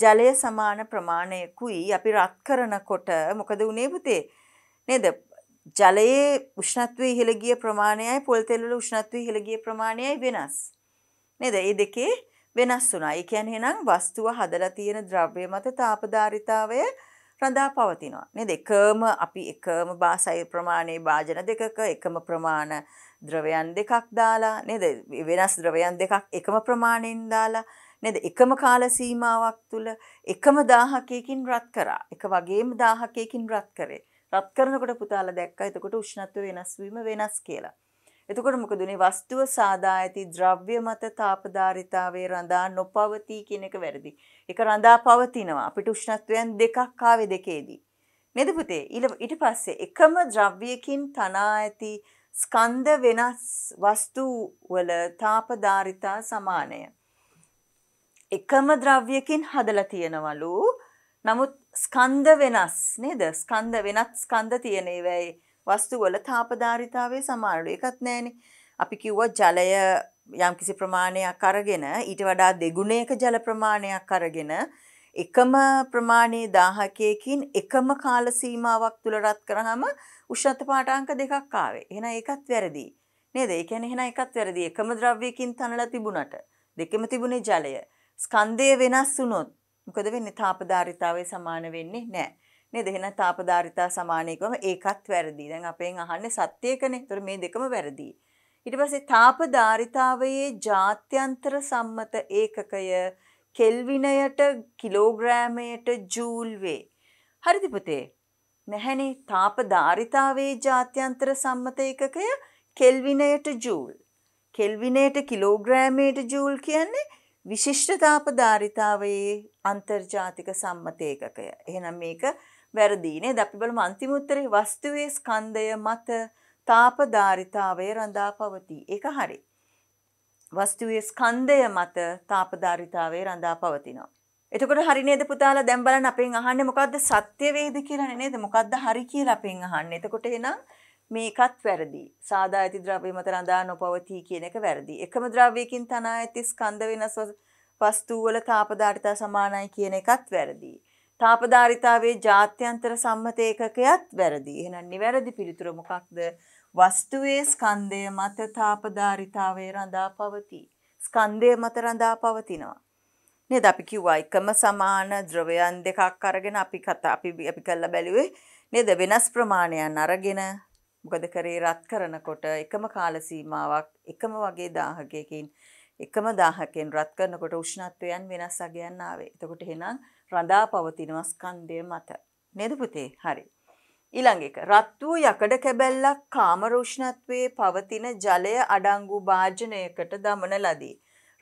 Speaker 1: ජලය සමාන ප්‍රමාණයකුයි අපි රත් කරනකොට මොකද උනේ පුතේ නේද ජලයේ උෂ්ණත්වය ඉහළ ගිය ප්‍රමාණයයි පොල් තෙල් වල උෂ්ණත්වය ඉහළ ගිය ප්‍රමාණයයි වෙනස් නේද මේ දෙකේ වෙනස් වුණා. ඒ කියන්නේ එහෙනම් වස්තුව හදලා තියෙන ද්‍රව්‍ය මත තාපධාරිතාවය රඳා පවතිනවා. නේද? එකම අපි එකම භාෂායේ ප්‍රමාණයේ භාජන දෙකක එකම ප්‍රමාණ ද්‍රවයන් දෙකක් දාලා නේද? වෙනස් ද්‍රවයන් දෙකක් එකම ප්‍රමාණයෙන් දාලා නේද එකම කාල සීමාවක් තුළ එකම දාහකයකින් රත් කරා එක වගේම දාහකයකින් රත් කරේ රත් කරනකොට පුතාල දැක්ක එතකොට උෂ්ණත්ව වෙනස්වීම වෙනස් කියලා. එතකොට මොකදුනේ වස්තුව සාදා ඇති ද්‍රව්‍ය මත තාපධාරිතාවේ රඳා නොපවතී කියන එක වැරදි. එක රඳා පවතිනවා අපිට උෂ්ණත්වයන් දෙකක් ආවේ දෙකේදී. නේද පුතේ? ඊට පස්සේ එකම ද්‍රව්‍යකින් තනා ඇති ස්කන්ධ වෙනස් වස්තු වල තාපධාරිතා සමානය. එකම ද්‍රව්‍යකින් හදලා තියෙනවලු. නමුත් ස්කන්ධ වෙනස් නේද? ස්කන්ධ වෙනත් ස්කන්ධ තියෙන ඒවායේ වස්තු වල තාපධාරිතාවය සමානලු. ඒකත් නැහැනේ. අපි කිව්වා ජලය යම්කිසි ප්‍රමාණයක් අරගෙන ඊට වඩා දෙගුණයක ජල ප්‍රමාණයක් අරගෙන එකම ප්‍රමාණයේ දාහකයකින් එකම කාල සීමාවක් තුල රත් කරාම උෂ්ණත්ව පාඨාංක දෙකක් ආවේ. එහෙනම් ඒකත් වැරදි. නේද? ඒ කියන්නේ එහෙනම් ඒකත් වැරදි. එකම ද්‍රව්‍යයකින් තනලා තිබුණට දෙකම තිබුණේ ජලය. ස්කන්ධය වෙනස් වුණොත් මොකද වෙන්නේ තාපධාරිතාවය සමාන වෙන්නේ නැහැ. නේද? එහෙනම් තාපධාරිතා සමානීකම ඒකත් වැරදි. දැන් අපෙන් අහන්නේ සත්‍යයකනේ. ඒතර මේ දෙකම වැරදි. ඊට පස්සේ තාපධාරිතාවයේ ජාත්‍යන්තර සම්මත ඒකකය කෙල්විනයට කිලෝග්‍රෑමයට ජූල් වේ. හරිද පුතේ? නැහැනේ තාපධාරිතාවේ ජාත්‍යන්තර සම්මත ඒකකය කෙල්විනයට ජූල්. කෙල්විනයට කිලෝග්‍රෑමයට ජූල් කියන්නේ විශිෂ්ටතාපධාරිතාවයේ අන්තර්ජාතික සම්මත ඒකකය. එහෙනම් මේක වැරදීනේ. අපි බලමු අන්තිම උත්තරේ වස්තුවේ ස්කන්ධය මත තාපධාරිතාවය රඳා පවතී. ඒක හරි. වස්තුවේ ස්කන්ධය මත තාපධාරිතාවය රඳා පවතිනවා. එතකොට හරි නේද පුතාලා දැන් බලන්න අපෙන් අහන්නේ මොකද්ද සත්‍ය වේද කියලානේ නේද? මොකද්ද හරි කියලා අපෙන් අහන්නේ. එතකොට එහෙනම් මේකත් වැරදි. සාදා ඇති ද්‍රව්‍ය මත රඳා නොපවතී කියන එක වැරදි. එකම ද්‍රව්‍යයකින් තනා ඇති ස්කන්ධ වෙනස් වස්තු වල තාපධාරිතා සමානයි කියන එකත් වැරදි. තාපධාරිතාවේ ජාත්‍යන්තර සම්මත ඒකකයත් වැරදි. එහෙනම් නිවැරදි පිළිතුර මොකක්ද? වස්තුවේ ස්කන්ධය මත තාපධාරිතාවේ රඳා පවතී. ස්කන්ධය මත රඳා පවතිනවා. නේද අපි කිව්වා එකම සමාන ද්‍රවයන් දෙකක් අරගෙන අපි කතා අපි අපි කළා බැලුවේ නේද වෙනස් ප්‍රමාණයන් අරගෙන මොකද කරේ රත් කරනකොට එකම කාල සීමාවක් එකම වගේ දාහකයකින් එකම දාහකෙන් රත් කරනකොට උෂ්ණත්වයන් වෙනස් අගයන් ආවේ. එතකොට එහෙනම් රඳා පවතිනවා ස්කන්ධය මත. නේද පුතේ? හරි. ඊළඟ එක රත් වූ යකඩ කැබැල්ලක් කාමර උෂ්ණත්වයේ පවතින ජලය අඩංගු භාජනයකට දමන ලදී.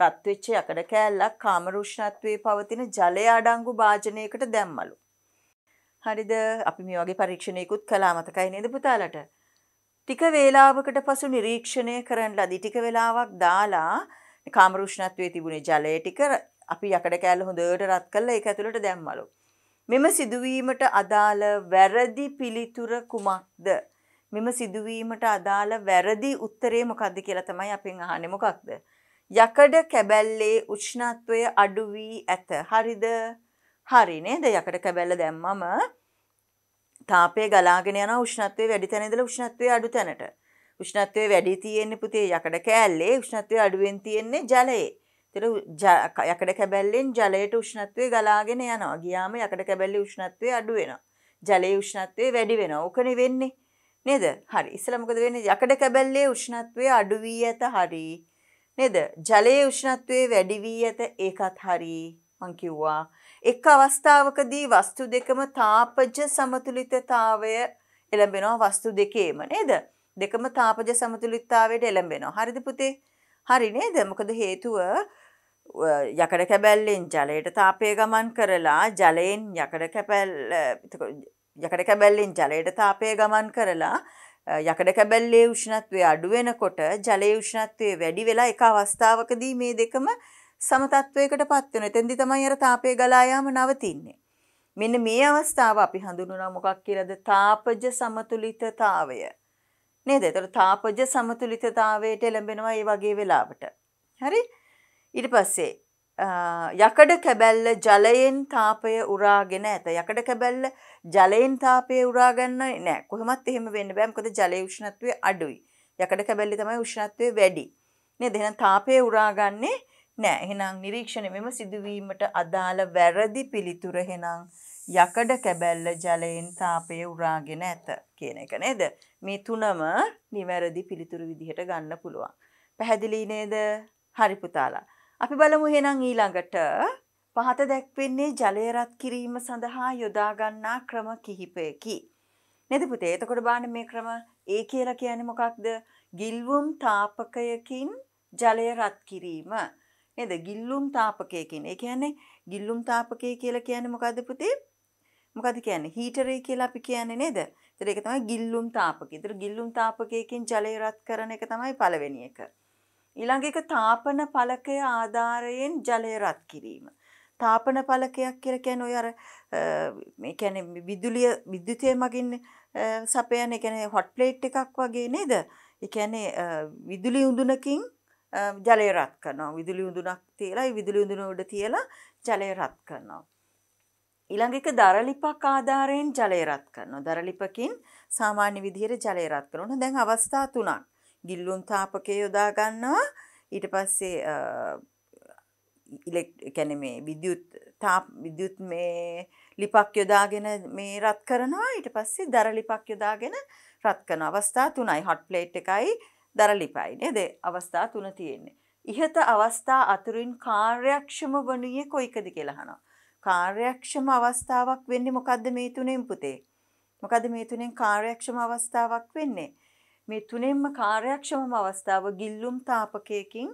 Speaker 1: රත් වෙච්ච යකඩ කෑල්ලක් කාමර උෂ්ණත්වයේ පවතින ජලය අඩංගු භාජනයකට දැම්මලු. හරිද? අපි මේ වගේ පරීක්ෂණයකුත් කළා මතකයි නේද පුතාලට? ටික වේලාවකට පසු නිරීක්ෂණය කරන ලදී ටික වෙලාවක් දාලා කාමරුෂ්ණත්වයේ තිබුණේ ජලය ටික අපි යකඩ කෑල්ල හොඳට රත් කරලා ඒක ඇතුළට දැම්මලු. මෙම සිදුවීමට අදාළ වැරදි පිළිතුර කුමක්ද? මෙම සිදුවීමට අදාළ වැරදි උත්තරේ මොකක්ද කියලා තමයි අපෙන් අහන්නේ මොකක්ද? යකඩ කැබැල්ලේ උෂ්ණත්වය අඩු වී ඇත. හරිද? හරි නේද? යකඩ කැබැල්ල දැම්මම තාපය ගලාගෙන යන උෂ්ණත්වය වැඩි තැන ඉඳලා උෂ්ණත්වය අඩු තැනට. උෂ්ණත්වය වැඩි තියෙන්නේ පුතේ යකඩ කෑල්ලේ උෂ්ණත්වය අඩුවෙන් තියෙන්නේ ජලයේ. ඒතර යකඩ කැබැල්ලෙන් ජලයට උෂ්ණත්වය ගලාගෙන යනවා. ගියාම යකඩ කැබැල්ලේ උෂ්ණත්වය අඩු වෙනවා. ජලයේ උෂ්ණත්වය වැඩි වෙනවා. ඕකනේ වෙන්නේ. නේද? හරි. ඉස්සලා මොකද වෙන්නේ? යකඩ කැබැල්ලේ උෂ්ණත්වය අඩු වී ඇත හරි. නේද? ජලයේ උෂ්ණත්වය වැඩි වී ඇත ඒකත් හරි. මං කිව්වා. එක් අවස්ථාවකදී වස්තු දෙකම තාපජ සමතුලිතතාවය එළඹෙනවා වස්තු දෙකේම නේද? දෙකම තාපජ සමතුලිතතාවයට එළඹෙනවා. හරිද පුතේ? හරි නේද? මොකද හේතුව යකඩ කැබැල්ලෙන් ජලයට තාපය ගමන් කරලා ජලයෙන් යකඩ කැබැල් යකඩ කැබැල්ලෙන් ජලයට තාපය ගමන් කරලා යකඩ කැබැල්ලේ උෂ්ණත්වය අඩු වෙනකොට ජලයේ උෂ්ණත්වය වැඩි වෙලා එක අවස්ථාවකදී මේ දෙකම සමතත්වයකට පත් වෙන. එතෙන්දි තමයි අර තාපය ගලා යාම නවතින්නේ. මෙන්න මේ අවස්ථාව අපි හඳුන්වනවා මොකක් කියලාද? තාපජ සමතුලිතතාවය. නේද? ඒතර තාපජ සමතුලිතතාවයට එළඹෙනවා මේ වගේ වෙලාවට. හරි? ඊට පස්සේ යකඩ කැබැල්ල ජලයෙන් තාපය උරාගෙන ඇත. යකඩ කැබැල්ල ජලයෙන් තාපය උරාගන්න නෑ. කොහොමත් එහෙම වෙන්න බෑ. මොකද ජලයේ උෂ්ණත්වය අඩුයි. යකඩ කැබැල්ලේ තමයි උෂ්ණත්වය වැඩි. නේද? එහෙනම් තාපය උරාගන්නේ නෑ එහෙනම් නිරීක්ෂණය මෙම සිදුවීමට අදාළ වැරදි පිළිතුර එහෙනම් යකඩ කැබැල්ල ජලයෙන් තාපය උරාගෙන ඇත කියන එක නේද මේ තුනම නිවැරදි පිළිතුරු විදිහට ගන්න පුළුවන් පැහැදිලි නේද හරි පුතාලා අපි බලමු එහෙනම් ඊළඟට පහත දැක්වෙන්නේ ජලය රත් කිරීම සඳහා යොදා ගන්නා ක්‍රම කිහිපයකි නේද පුතේ එතකොට බලන්න මේ ක්‍රම ඒ කියලා කියන්නේ මොකක්ද ගිල්වුම් තාපකයකින් ජලය රත් කිරීම නේද? ගිල්ලුම් තාපකයකින්. ඒ කියන්නේ ගිල්ලුම් තාපකය කියලා කියන්නේ මොකද්ද පුතේ? මොකද කියන්නේ හීටරේ කියලා අපි කියන්නේ නේද? ඒතර ඒක තමයි ගිල්ලුම් තාපකය. ඒතර ගිල්ලුම් තාපකයකින් ජලය රත් කරන එක තමයි පළවෙනි එක. ඊළඟ එක තාපන පලකය ආධාරයෙන් ජලය රත් කිරීම. තාපන පලකයක් කියලා කියන්නේ ඔය අර මේ කියන්නේ විදුලිය විද්‍යුතය මගින් සපයන ඒ කියන්නේ හොට් ප්ලේට් එකක් වගේ නේද? ඒ කියන්නේ විදුලි උඳුනකින් ජලය රත් කරනවා විදුලි උඳුනක් තියලා විදුලි උඳුන උඩ තියලා ජලය රත් කරනවා. ඊළඟ එක දරලිපක් ආධාරයෙන් ජලය රත් කරනවා. දරලිපකින් සාමාන්‍ය විදිහට ජලය රත් කරනවා. දැන් අවස්ථා තුනක්. ගිල්ලුම් තාපකය යොදා ගන්නවා. ඊට පස්සේ ඉලෙක් කියන්නේ මේ විද්‍යුත් තාප විද්‍යුත් මේ ලිපක් යොදාගෙන මේ රත් කරනවා. ඊට පස්සේ දරලිපක් යොදාගෙන රත් කරන අවස්ථා තුනයි. හොට් ප්ලේට් එකයි දරලිපයි නේද අවස්ථා තුන තියෙන්නේ. ඉහත අවස්ථා අතුරින් කාර්යක්ෂම වනුයේ කොයිකද කියලා අහනවා. කාර්යක්ෂම අවස්ථාවක් වෙන්නේ මොකද්ද මේ තුනෙන් පුතේ? මොකද මේ තුනෙන් කාර්යක්ෂම අවස්ථාවක් වෙන්නේ. මේ තුනෙන්ම කාර්යක්ෂමම අවස්ථාව ගිල්ලුම් තාපකයකින්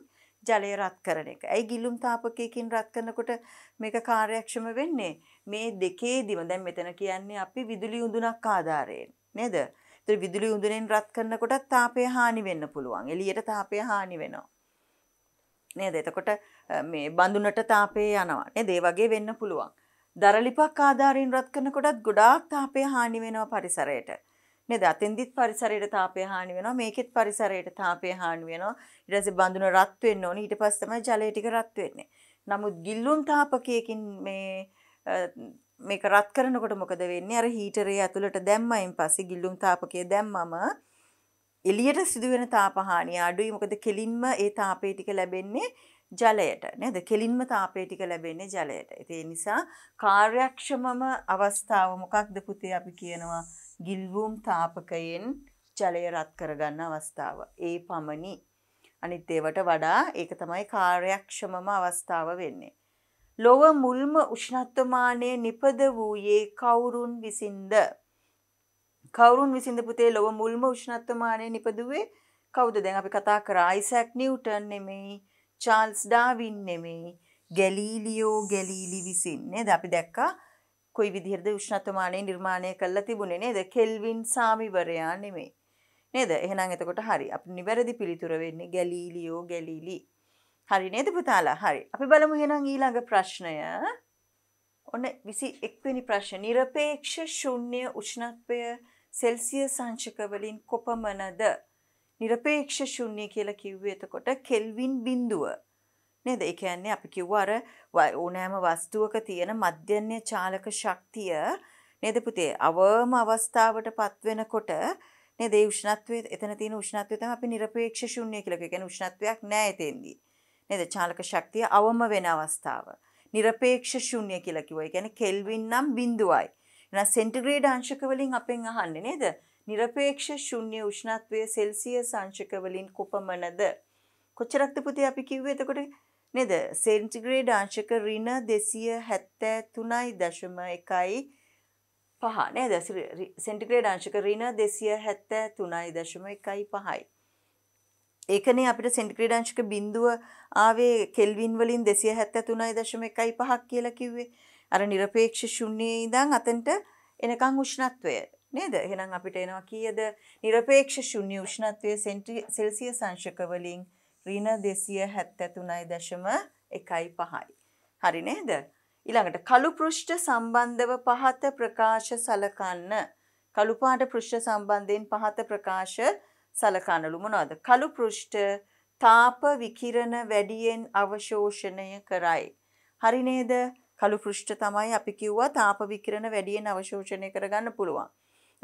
Speaker 1: ජලය රත් කරන එක. ඇයි ගිල්ලුම් තාපකයකින් රත් කරනකොට මේක කාර්යක්ෂම වෙන්නේ? මේ දෙකේදිම දැන් මෙතන කියන්නේ අපි විදුලි උඳුනක් ආධාරයෙන් නේද? ඒතර විදුලි උඳුරෙන් රත් කරනකොටත් තාපය හානි වෙන්න පුළුවන්. එළියට තාපය හානි වෙනවා. නේද? එතකොට මේ බඳුනට තාපය යනවා. නේද? ඒ වගේ වෙන්න පුළුවන්. දරලිපක් ආධාරයෙන් රත් කරනකොටත් ගොඩාක් තාපය හානි වෙනවා පරිසරයට. නේද? අතෙන්දිත් පරිසරයට තාපය හානි වෙනවා. මේකෙත් පරිසරයට තාපය හානි වෙනවා. ඊට පස්සේ බඳුන රත් වෙන්න ඕනේ. ඊට පස්සේ තමයි ජලය ටික රත් වෙන්නේ. නමුත් ගිල්ලුම් තාපකයකින් මේ මේක රත් කරනකොට මොකද වෙන්නේ අර හීටරේ ඇතුළට දැම්මයින් පස්සේ ගිල්ලුම් තාපකය දැම්මම එළියට සිදුවෙන තාපහානිය අඩුයි මොකද කෙලින්ම ඒ තාපය ටික ලැබෙන්නේ ජලයට නේද කෙලින්ම තාපය ටික ලැබෙන්නේ ජලයට. ඒ නිසා කාර්යක්ෂමම අවස්ථාව මොකක්ද පුතේ අපි කියනවා ගිල්වුම් තාපකයෙන් ජලය රත් කරගන්න අවස්ථාව. ඒ පමණි. අනිත් ඒවට වඩා ඒක තමයි කාර්යක්ෂමම අවස්ථාව වෙන්නේ. ලොව මුල්ම උෂ්ණත්වමානය නිපද වූයේ කවුරුන් විසින්ද? කවුරුන් විසින්ද පුතේ ලොව මුල්ම උෂ්ණත්වමානය නිපදුවේ කවුද? දැන් අපි කතා කරා අයිසැක් නිව්ටන් නෙමෙයි, චාල්ස් ඩාවින් නෙමෙයි, ගැලීලියෝ ගැලීලි විසින් නේද? අපි දැක්කා කොයි විදිහටද උෂ්ණත්වමානය නිර්මාණය කරලා තිබුණේ නේද? කෙල්වින් සාමිවරයා නෙමෙයි. නේද? එහෙනම් එතකොට හරි. අපි නිවැරදි පිළිතුර වෙන්නේ ගැලීලියෝ ගැලීලි. හරි නේද පුතාලා හරි අපි බලමු එහෙනම් ඊළඟ ප්‍රශ්නය ඔන්න විසි එක්වනි ප්‍රශ්න නිරපේක්ෂ ශුන්‍ය උෂ්ණත්වය සෙල්සිය සංශකවලින් කොපමනද නිරපේක්ෂ ශුන්‍ය කියලා කිව්වේ එතකොට කෙල්වින් බිඳුව නේද ඒ කියන්නේ අපි කිව්වා අර ඕනෑම වස්තුවක තියෙන මධ්‍යන්‍ය චාලක ශක්තිය නේද පුතේ අවම අවස්ථාවට පත්වෙනකොට නේද ඒ උෂ්ණත්වය එතන තියෙන උෂ්ණත්වය තමයි අපි නිරපේක්ෂ ශුන්‍ය කියලා කියන්නේ උෂ්ණත්වයක් නැහැ එතෙන්දී නේද චාලක ශක්තිය අවම වෙන අවස්ථාව. නිරපේක්ෂ ශුන්‍ය කියලා කිව්වා. ඒ කියන්නේ කෙල්වින් නම් බිඳුවයි. එහෙනම් සෙන්ටිග්‍රේඩ් අංශක වලින් අපෙන් අහන්නේ නේද? නිරපේක්ෂ ශුන්‍ය උෂ්ණත්වය සෙල්සියස් අංශක වලින් කොපමණද? කොච්චරක්ද පුතේ අපි කිව්වේ එතකොට නේද? සෙන්ටිග්‍රේඩ් අංශක ඍණ 273.1යි පහ නේද? සෙන්ටිග්‍රේඩ් අංශක ඍණ 273.1යි පහයි. ඒකනේ අපිට සෙන්ටිග්‍රේඩ් අංශක බිඳුව ආවේ කෙල්වින් වලින් 273.15ක් කියලා කිව්වේ. අර নিরপেক্ষ ශුන්‍යයේ ඉඳන් අතෙන්ට එනකන් උෂ්ණත්වය නේද? එහෙනම් අපිට එනවා කීයද? নিরপেক্ষ ශුන්‍ය උෂ්ණත්වය සෙල්සියස් අංශක වලින් ඍණ 273.15යි. හරි නේද? ඊළඟට කළු පෘෂ්ඨ සම්බන්ධව පහත ප්‍රකාශ සලකන්න. කළු පාට පෘෂ්ඨ සම්බන්ධයෙන් පහත ප්‍රකාශ සලකනලු මොනවද කළු පෘෂ්ඨ තාප විකිරණ වැඩියෙන් අවශෝෂණය කරයි. හරි නේද? කළු පෘෂ්ඨ තමයි අපි කිව්වා තාප විකිරණ වැඩියෙන් අවශෝෂණය කරගන්න පුළුවන්.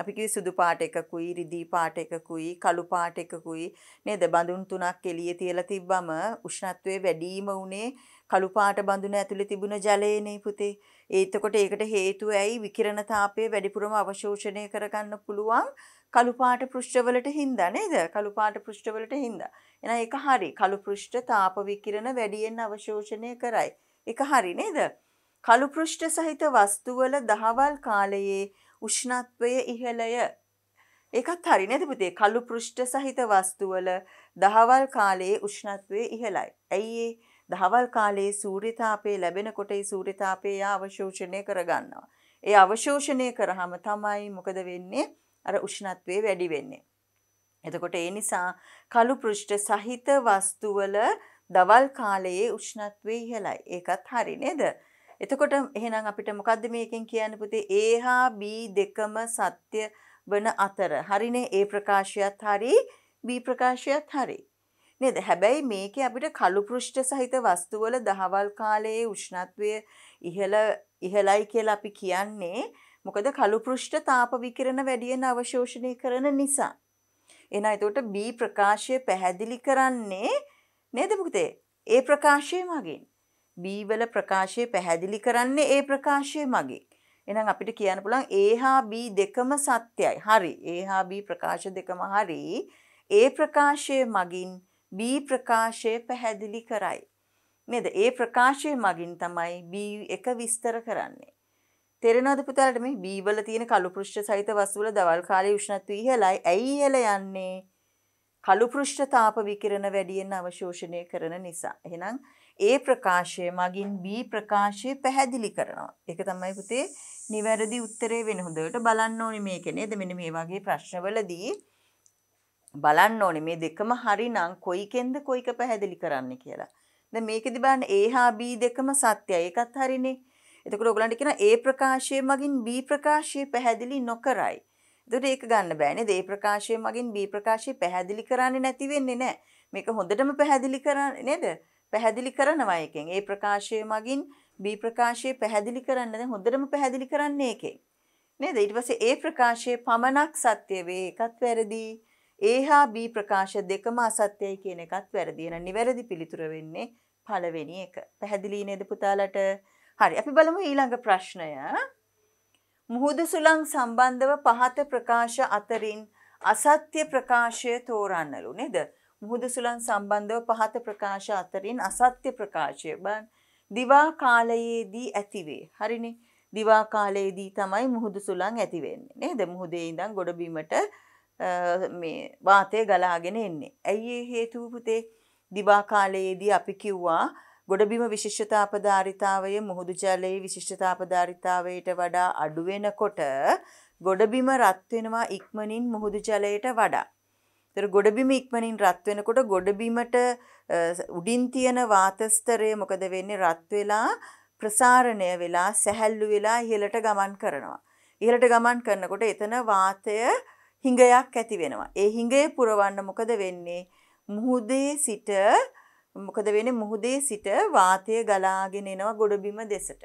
Speaker 1: අපි කිව්වේ සුදු පාට එකකුයි, රිදී පාට එකකුයි, කළු පාට එකකුයි නේද? බඳුන් තුනක් එළියේ තියලා තිබ්බම උෂ්ණත්වයේ වැඩිම උනේ කළු පාට බඳුන ඇතුලේ තිබුණ ජලයනේ පුතේ. ඒතකොට ඒකට හේතුව ඇයි විකිරණ තාපය වැඩිපුරම අවශෝෂණය කරගන්න පුළුවන් කළු පාට පෘෂ්ඨවලට හින්දා නේද? කළු පාට පෘෂ්ඨවලට හින්දා. එහෙනම් ඒක හරි. කළු පෘෂ්ඨ තාප විකිරණ වැඩියෙන් අවශෝෂණය කරයි. ඒක හරි නේද? කළු පෘෂ්ඨ සහිත වස්තුවල දහවල් කාලයේ උෂ්ණත්වය ඉහළය. ඒකත් හරි නේද පුතේ? කළු පෘෂ්ඨ සහිත වස්තුවල දහවල් කාලයේ උෂ්ණත්වය ඉහළයි. ඇයි ඒ? දහවල් කාලයේ සූර්යතාපයේ ලැබෙනකොට ඒ සූර්යතාපය අවශෝෂණය කරගන්නවා. ඒ අවශෝෂණය කරාම තමයි මොකද වෙන්නේ? අර උෂ්ණත්වය වැඩි වෙන්නේ. එතකොට ඒ නිසා කළු පෘෂ්ඨ සහිත වස්තුවල දවල් කාලයේ උෂ්ණත්වය ඉහළයි. ඒකත් හරි නේද? එතකොට එහෙනම් අපිට මොකද්ද මේකෙන් කියන්න පුතේ? A හා B දෙකම සත්‍ය වන අතර. හරිනේ A ප්‍රකාශයත් හරි B ප්‍රකාශයත් හරි. නේද? හැබැයි මේකේ අපිට කළු පෘෂ්ඨ සහිත වස්තුවල දහවල් කාලයේ උෂ්ණත්වය ඉහළ ඉහළයි කියලා අපි කියන්නේ මොකද කළු පෘෂ්ඨ තාප විකිරණ වැඩියෙන් අවශෝෂණය කරන නිසා. එහෙනම් එතකොට B ප්‍රකාශය පැහැදිලි කරන්නේ නේද පුතේ? ඒ ප්‍රකාශය මගින්. B වල ප්‍රකාශය පැහැදිලි කරන්නේ ඒ ප්‍රකාශය මගින්. එහෙනම් අපිට කියන්න පුළුවන් A හා B දෙකම සත්‍යයි. හරි. A හා B ප්‍රකාශ දෙකම හරි. ඒ ප්‍රකාශය මගින් B ප්‍රකාශය පැහැදිලි කරයි. නේද? ඒ ප්‍රකාශය මගින් තමයි B එක විස්තර කරන්නේ. තේරෙනවද පුතාලට මේ B වල තියෙන කළු පෘෂ්ඨ සහිත වස්තු වල දවල් කාලයේ උෂ්ණත්වය ඉහළයි. ඇයි ඉහළ යන්නේ? කළු පෘෂ්ඨ තාප විකිරණ වැඩියෙන් අවශෝෂණය කරන නිසා. එහෙනම් ඒ ප්‍රකාශය මගින් B ප්‍රකාශය පැහැදිලි කරනවා. ඒක තමයි පුතේ නිවැරදි උත්තරේ වෙන හොඳට බලන්න ඕනේ මේක නේද? මෙන්න මේ වගේ ප්‍රශ්නවලදී බලන්න ඕනේ මේ දෙකම හරිනම් කොයිකෙන්ද කොයික පැහැදිලි කරන්න කියලා. දැන් මේකෙදි බලන්න A හා B දෙකම සත්‍යයි. ඒකත් හරිනේ. එතකොට ඔයගලන්ට කියන A ප්‍රකාශය මගින් B ප්‍රකාශය පැහැදිලි නොකරයි. එතකොට ඒක ගන්න බෑනේ. A ප්‍රකාශය මගින් B ප්‍රකාශය පැහැදිලි කරන්නේ නැති වෙන්නේ නැහැ. මේක හොඳටම පැහැදිලි කරන්නේ නේද? පැහැදිලි කරනවා එකෙන්. A ප්‍රකාශය මගින් B ප්‍රකාශය පැහැදිලි කරන්න දැන් හොඳටම පැහැදිලි කරන්නේ එකෙන්. නේද? ඊට පස්සේ A ප්‍රකාශයේ පමණක් සත්‍ය වේ. ඒකත් වැරදි. A හා B ප්‍රකාශ දෙකම අසත්‍යයි කියන එකත් වැරදි. එහෙනම් නිවැරදි පිළිතුර වෙන්නේ පළවෙනි එක. පැහැදිලි නේද පුතාලට? හරි. අපි බලමු ඊළඟ ප්‍රශ්නය. මුහුද සුළං සම්බන්ධව පහත ප්‍රකාශ අතරින් අසත්‍ය ප්‍රකාශය තෝරන්නලු නේද? මුහුද සුළං සම්බන්ධව පහත ප්‍රකාශ අතරින් අසත්‍ය ප්‍රකාශය බලන්න. දිවා කාලයේදී ඇතිවේ. හරිනේ. දිවා කාලයේදී තමයි මුහුදු සුළං ඇති වෙන්නේ. නේද? මුහුදේ ඉඳන් ගොඩබිමට මේ වාතය ගලාගෙන එන්නේ. ඇයි ඒ හේතුව පුතේ? දිවා කාලයේදී අපි කිව්වා ගොඩබිම විශිෂ්ටතාපධාරිතාවය මුහුදු ජලයේ විශිෂ්ටතාපධාරිතාවයට වඩා අඩු වෙනකොට ගොඩබිම රත් වෙනවා ඉක්මනින් මුහුදු ජලයට වඩා. ඒතර ගොඩබිම ඉක්මනින් රත් වෙනකොට ගොඩබිමට උඩින් තියෙන වාත ස්තරය මොකද වෙන්නේ රත් වෙලා ප්‍රසාරණය වෙලා සැහැල්ලු වෙලා ඉහළට ගමන් කරනවා. ඉහළට ගමන් කරනකොට එතන වාතය හිඟයක් ඇති වෙනවා. ඒ හිඟය පුරවන්න මොකද වෙන්නේ? මුහුදේ සිට මොකද වෙන්නේ මුහුදේ සිට වාතය ගලාගෙන එනවා ගොඩබිම දෙසට.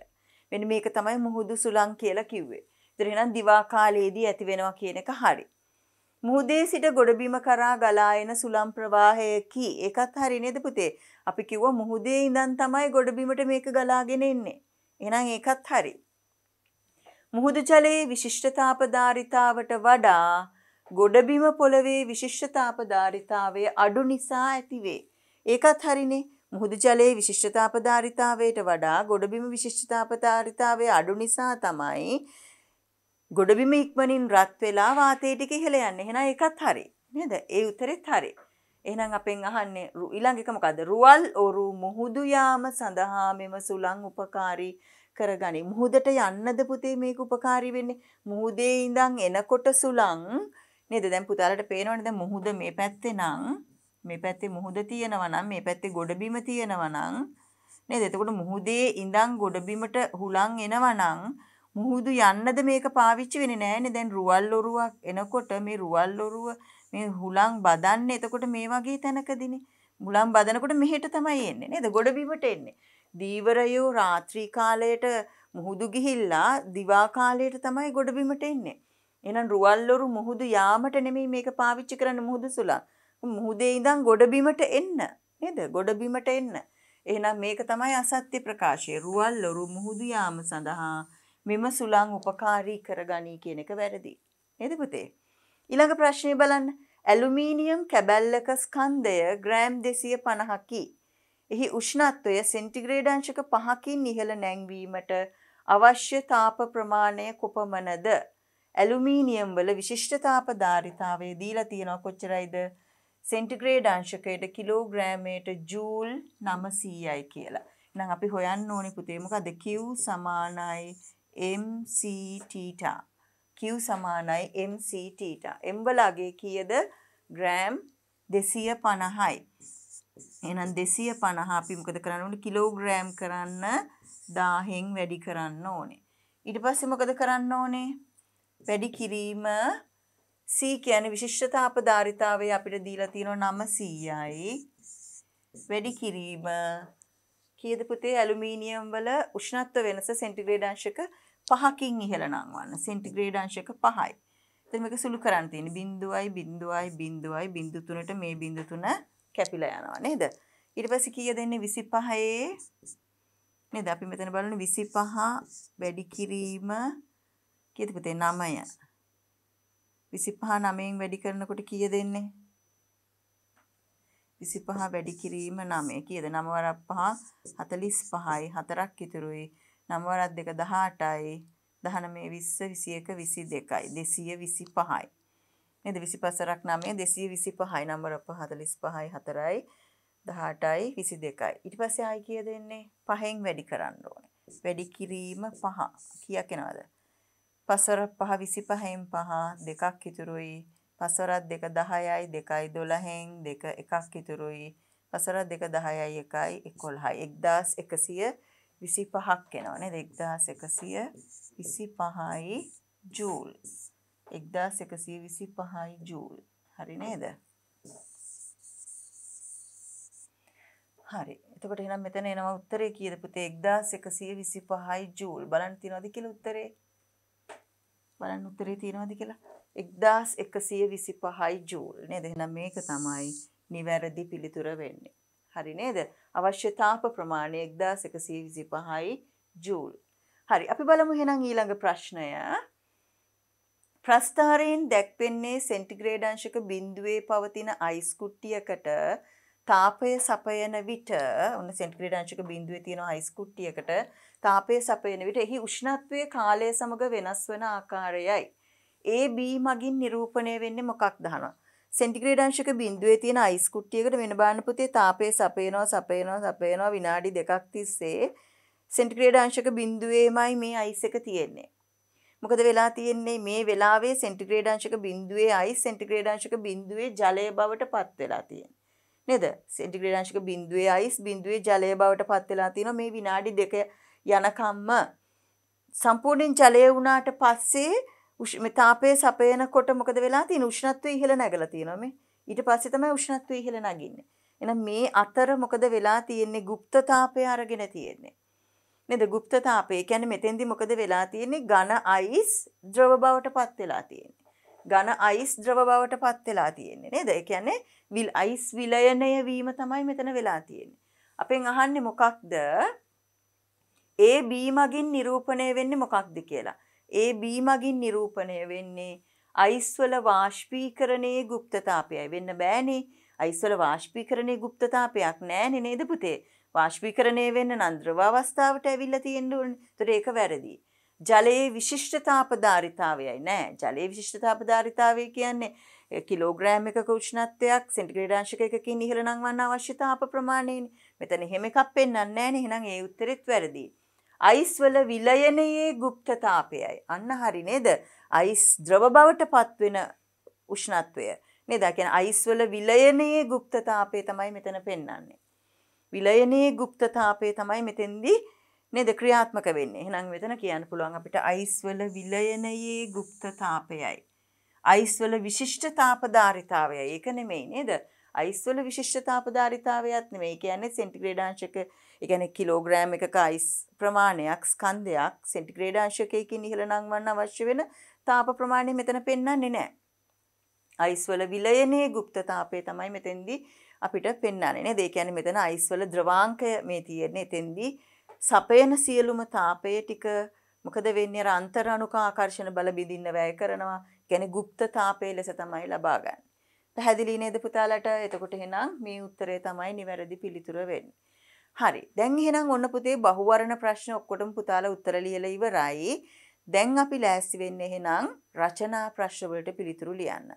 Speaker 1: මෙන්න මේක තමයි මුහුදු සුළං කියලා කිව්වේ. ඒතර එහෙනම් දිවා කාලයේදී ඇති වෙනවා කියන එක හරි. මුහුදේ සිට ගොඩබිම කරා ගලා එන සුළං ප්‍රවාහයකි. ඒකත් හරි නේද පුතේ? අපි කිව්වා මුහුදේ ඉඳන් තමයි ගොඩබිමට මේක ගලාගෙන එන්නේ. එහෙනම් ඒකත් හරි. මුහුදු ජලයේ විශිෂ්ටතාපධාරිතාවට වඩා ගොඩබිම පොළවේ විශිෂ්ට තාපදාරිතාවය අඩු නිසා ඇතිවේ. ඒකත් හරිනේ. මුහුදු ජලයේ විශිෂ්ට තාපදාරිතාවයට වඩා ගොඩබිම විශිෂ්ට තාපදාරිතාවය අඩු නිසා තමයි ගොඩබිම ඉක්මනින් රත් වෙලා වාතයේ ටික ඉහළ යන්නේ. එහෙනම් ඒකත් හරි. නේද? ඒ උත්තරෙත් හරි. එහෙනම් අපෙන් අහන්නේ ඊළඟ එක මොකද්ද? රුවල් ඔරු මුහුදු යාම සඳහා මෙම සුළං උපකාරී කරගනි. මුහුදට යන්නද පුතේ මේක උපකාරී වෙන්නේ? මුහුදේ ඉඳන් එනකොට සුළං නේද දැන් පුතාලට පේනවනේ දැන් මුහුද මේ පැත්තේ නම් මේ පැත්තේ මුහුද තියෙනවා නම් මේ පැත්තේ ගොඩබිම තියෙනවා නම් නේද එතකොට මුහුදේ ඉඳන් ගොඩබිමට හුලං එනවා නම් මුහුදු යන්නද මේක පාවිච්චි වෙන්නේ නැහැනේ දැන් රුවල් ඔරුවක් එනකොට මේ රුවල් ඔරුව මේ හුලං බදන්නේ එතකොට මේ වගේ තැනකදීනේ මුලං බදනකොට මෙහෙට තමයි එන්නේ නේද ගොඩබිමට එන්නේ දීවරයෝ රාත්‍රී කාලයට මුහුදු ගිහිල්ලා දිවා කාලයට තමයි ගොඩබිමට එන්නේ එහෙනම් රුවල්ලොරු මුහුදු යාමට නෙමෙයි මේක පාවිච්චි කරන්න මුහුදු සුළං. මුහුදේ ඉඳන් ගොඩබිමට එන්න. නේද? ගොඩබිමට එන්න. එහෙනම් මේක තමයි අසත්‍ය ප්‍රකාශය. රුවල්ලොරු මුහුදු යාම සඳහා මෙම සුළං උපකාරී කරගනී කියන එක වැරදි. නේද පුතේ? ඊළඟ ප්‍රශ්නේ බලන්න. ඇලුමිනියම් කැබැල්ලක ස්කන්ධය ග්‍රෑම් 250කි. එහි උෂ්ණත්වය සෙන්ටිග්‍රේඩ් අංශක 5කින් ඉහළ නැංවීමට අවශ්‍ය තාප ප්‍රමාණය කොපමණද? ඇලුමිනියම් වල විශිෂ්ට තාපධාරිතාවය දීලා තියෙනවා කොච්චරයිද? සෙන්ටිග්‍රේඩ් අංශකයට කිලෝග්‍රෑමයට ජූල් 900යි කියලා. එහෙනම් අපි හොයන්න ඕනේ පුතේ මොකද Q සමානයි mc theta. Q සමානයි mc theta. m වලගේ කීයද? ග්‍රෑම් 250යි. එහෙනම් 250 අපි මොකද කරන්න ඕනේ? කිලෝග්‍රෑම් කරන්න 1000න් වැඩි කරන්න ඕනේ. ඊට පස්සේ මොකද කරන්න ඕනේ? වැඩි කිරීම C කියන්නේ විශිෂ්ට තාපධාරිතාවය අපිට දීලා තියෙනවා 900යි. වැඩි කිරීම කීයද පුතේ ඇලුමිනියම් වල උෂ්ණත්ව වෙනස සෙන්ටිග්‍රේඩ් අංශක 5කින් ඉහළ නංවන්න. සෙන්ටිග්‍රේඩ් අංශක 5යි. එතන මේක සුළු කරන්න තියෙන්නේ 0.0 0.0 0.3ට මේ 0.3 කැපිලා යනවා නේද? ඊට පස්සේ කීය දෙන්නේ 25 නේද? අපි මෙතන බලන්නේ 25 වැඩි කිරීම කීයද පුතේ 9. 25 9ෙන් වැඩි කරනකොට කීයද එන්නේ? 25 වැඩි කිරීම 9. කීයද? 9 වරක් 5 45යි 4ක් ඉතුරුයි. 9 වරක් 2 18යි. 19 20 21 22යි. 225යි. නේද 25 වරක් 9 225යි. නම්බර 45යි 4යි. 18යි 22යි. ඊට පස්සේ ආයි කීයද එන්නේ? 5ෙන් වැඩි කරන්න ඕනේ. වැඩි කිරීම 5. කීයක් එනවද? 5. පස්වර පහ 25න් පහ දෙකක් ඉතුරුයි. පස්වරත් දෙක 10යි 2යි 12න් දෙක එකක් ඉතුරුයි. පස්වර දෙක 10යි 1යි 11යි 1125ක් එනවා නේද 1125යි ජූල් 1125යි ජූල් හරි නේද හරි එතකොට එහෙනම් මෙතන එනවා උත්තරේ කීයද පුතේ 1125යි ජූල් බලන්න තියනවාද කියලා උත්තරේ බලන්න උත්තරේ තියෙනවද කියලා 1125යි ජූල් නේද එහෙනම් මේක තමයි නිවැරදි පිළිතුර වෙන්නේ හරි නේද අවශ්‍ය තාප ප්‍රමාණය 1125යි ජූල් හරි අපි බලමු එහෙනම් ඊළඟ ප්‍රශ්නය ප්‍රස්ථාරයෙන් දැක්වෙන්නේ සෙන්ටිග්‍රේඩ් අංශක බිඳුවේ පවතින අයිස් කුට්ටියකට තාපය සපයන විට ඔන්න සෙන්ටිග්‍රේඩ් අංශක බිඳුවේ තියෙන අයිස් කුට්ටියකට තාපය සපයන විට එහි උෂ්ණත්වය කාලය සමග වෙනස් වන ආකාරයයි. ඒ බී මගින් නිරූපණය වෙන්නේ මොකක් දහනවා. සෙන්ටිග්‍රේඩ් අංශක බිඳුවේ තියෙන අයිස් කුට්ටියකට වෙන බාන පුතේ තාපය සපයනවා සපයනවා සපයනවා විනාඩි දෙකක් තිස්සේ සෙන්ටිග්‍රේඩ් අංශක බිඳුවේමයි මේ අයිස් එක තියෙන්නේ. මොකද වෙලා තියෙන්නේ මේ වෙලාවේ සෙන්ටිග්‍රේඩ් අංශක බිඳුවේ අයිස් සෙන්ටිග්‍රේඩ් අංශක බිඳුවේ ජලය බවට පත් වෙලා තියෙන්නේ. නේද? සෙන්ටිග්‍රේඩ් අංශක බිඳුවේ අයිස් බිඳුවේ ජලය බවට පත් වෙලා තිනවා මේ විනාඩි දෙක යනකම්ම සම්පූර්ණයෙන් ජලය වුණාට පස්සේ උෂ්මතාපය සපයනකොට මොකද වෙලා තියෙන උෂ්ණත්වය ඉහළ නැගලා තියෙනවා මේ. ඊට පස්සේ තමයි උෂ්ණත්වය ඉහළ නගින්නේ. එහෙනම් මේ අතර මොකද වෙලා තියෙන්නේ গুপ্ত තාපය අරගෙන තියෙන්නේ. නේද গুপ্ত තාපය කියන්නේ මෙතෙන්දි මොකද වෙලා තියෙන්නේ ඝන අයිස් ද්‍රව බවටපත් වෙලා තියෙන්නේ. ඝන අයිස් ද්‍රව බවටපත් වෙලා තියෙන්නේ නේද? ඒ කියන්නේ විල් අයිස් විලයනය වීම තමයි මෙතන වෙලා තියෙන්නේ. අපෙන් අහන්නේ මොකක්ද? ඒ B මගින් නිරූපණය වෙන්නේ මොකක්ද කියලා. ඒ B මගින් නිරූපණය වෙන්නේ අයිස්වල වාෂ්පීකරණයේ গুপ্তතාවයයි. වෙන්න බෑනේ. අයිස්වල වාෂ්පීකරණයේ গুপ্তතාවයක් නෑනේ නේද පුතේ? වාෂ්පීකරණය වෙන්න නම් ද්‍රව අවස්ථාවට ඇවිල්ලා තියෙන්න ඕනේ. ඒතර ඒක වැරදි. ජලයේ විශිෂ්ටතාපධාරිතාවයයි නෑ. ජලයේ විශිෂ්ටතාපධාරිතාවය කියන්නේ කිලෝග්‍රෑම් එකක උෂ්ණත්වයක් සෙන්ටිග්‍රේඩ් අංශක එකකින් ඉහළ නම් වන්න අවශ්‍ය තාප ප්‍රමාණයනේ. මෙතන එහෙම එකක් පෙන්වන්නේ නෑනේ. එහෙනම් ඒ උත්තරෙත් වැරදියි. අයිස්වල විලයනයේ ගුප්තතාපයයි. අන්න හරි නේද? අයිස් ද්‍රව බවට පත්වෙන උෂ්ණත්වය. නේද? කියන්නේ අයිස්වල විලයනයේ ගුප්තතාපය තමයි මෙතන පෙන්වන්නේ. විලයනයේ ගුප්තතාපය තමයි මෙතෙන්දී නේද ක්‍රියාත්මක වෙන්නේ. එහෙනම් මෙතන කියන්න පුළුවන් අපිට අයිස්වල විලයනයේ ගුප්තතාපයයි. අයිස්වල විශිෂ්ට තාපධාරිතාවයයි. ඒක නෙමෙයි නේද? අයිස්වල විශිෂ්ට තාපධාරිතාවයත් නෙමෙයි. කියන්නේ සෙන්ටිග්‍රේඩ් අංශක එකන කිලෝග්‍රෑම් එකක අයිස් ප්‍රමාණයක් ස්කන්ධයක් සෙන්ටිග්‍රේඩාංශකයකින් ඉහළ නංවන්න අවශ්‍ය වෙන තාප ප්‍රමාණය මෙතන පෙන්න්නන්නේ නෑ. අයිස්වල විලයනේ ගුප්ත තාපය තමයි මෙතෙන්දී අපිට පෙන්න්නන්නේ නෑ දෙකැන මෙතන අයිස්වල ද්‍රවාංකය මේ තියෙන්නේ එතෙන්දී සපයන සියලුම තාපය ටික මොකද වෙන්නේ අන්තරණුක ආකර්ෂණ බල බිඳින්න වැය කරනවා ගැන ගුප්ත තාපය ලෙස තමයි ලබාගන්න. පැහැදිලි නේද පුතාලට එතකොට එහෙනම් මේ උත්තරය තමයි නිවැරදි පිළිතුර වෙන්නේ. හරි දැන් එහෙනම් ඔන්න පුතේ බහුවරණ ප්‍රශ්න ඔක්කොටම පුතාලා උත්තර ලියලා ඉවරයි. දැන් අපි ලෑස්ති වෙන්නේ එහෙනම් රචනා ප්‍රශ්න වලට පිළිතුරු ලියන්න.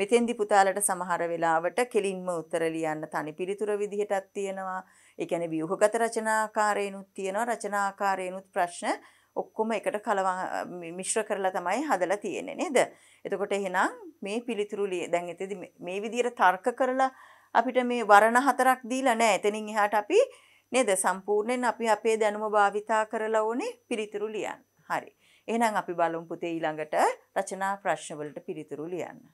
Speaker 1: මෙතෙන්දි පුතාලට සමහර වෙලාවට කෙලින්ම උත්තර ලියන්න තනි පිළිතුර විදිහටත් තියෙනවා. ඒ කියන්නේ ව්‍යුහගත රචනාකාරයනුත් තියෙනවා. රචනාකාරයනුත් ප්‍රශ්න ඔක්කොම එකට කලවම් මිශ්‍ර කරලා තමයි හදලා තියෙන්නේ නේද? එතකොට එහෙනම් මේ පිළිතුරු දැන් එතෙදි මේ විදිහට තර්ක කරලා අපිට මේ වරණ හතරක් දීලා නැහැ. එතනින් එහාට අපි නේද සම්පූර්ණයෙන් අපි අපේ දැනුම භාවිතා කරලා ඕනේ පිළිතුරු ලියන්න. හරි. එහෙනම් අපි බලමු පුතේ ඊළඟට රචනා ප්‍රශ්නවලට පිළිතුරු ලියන්න.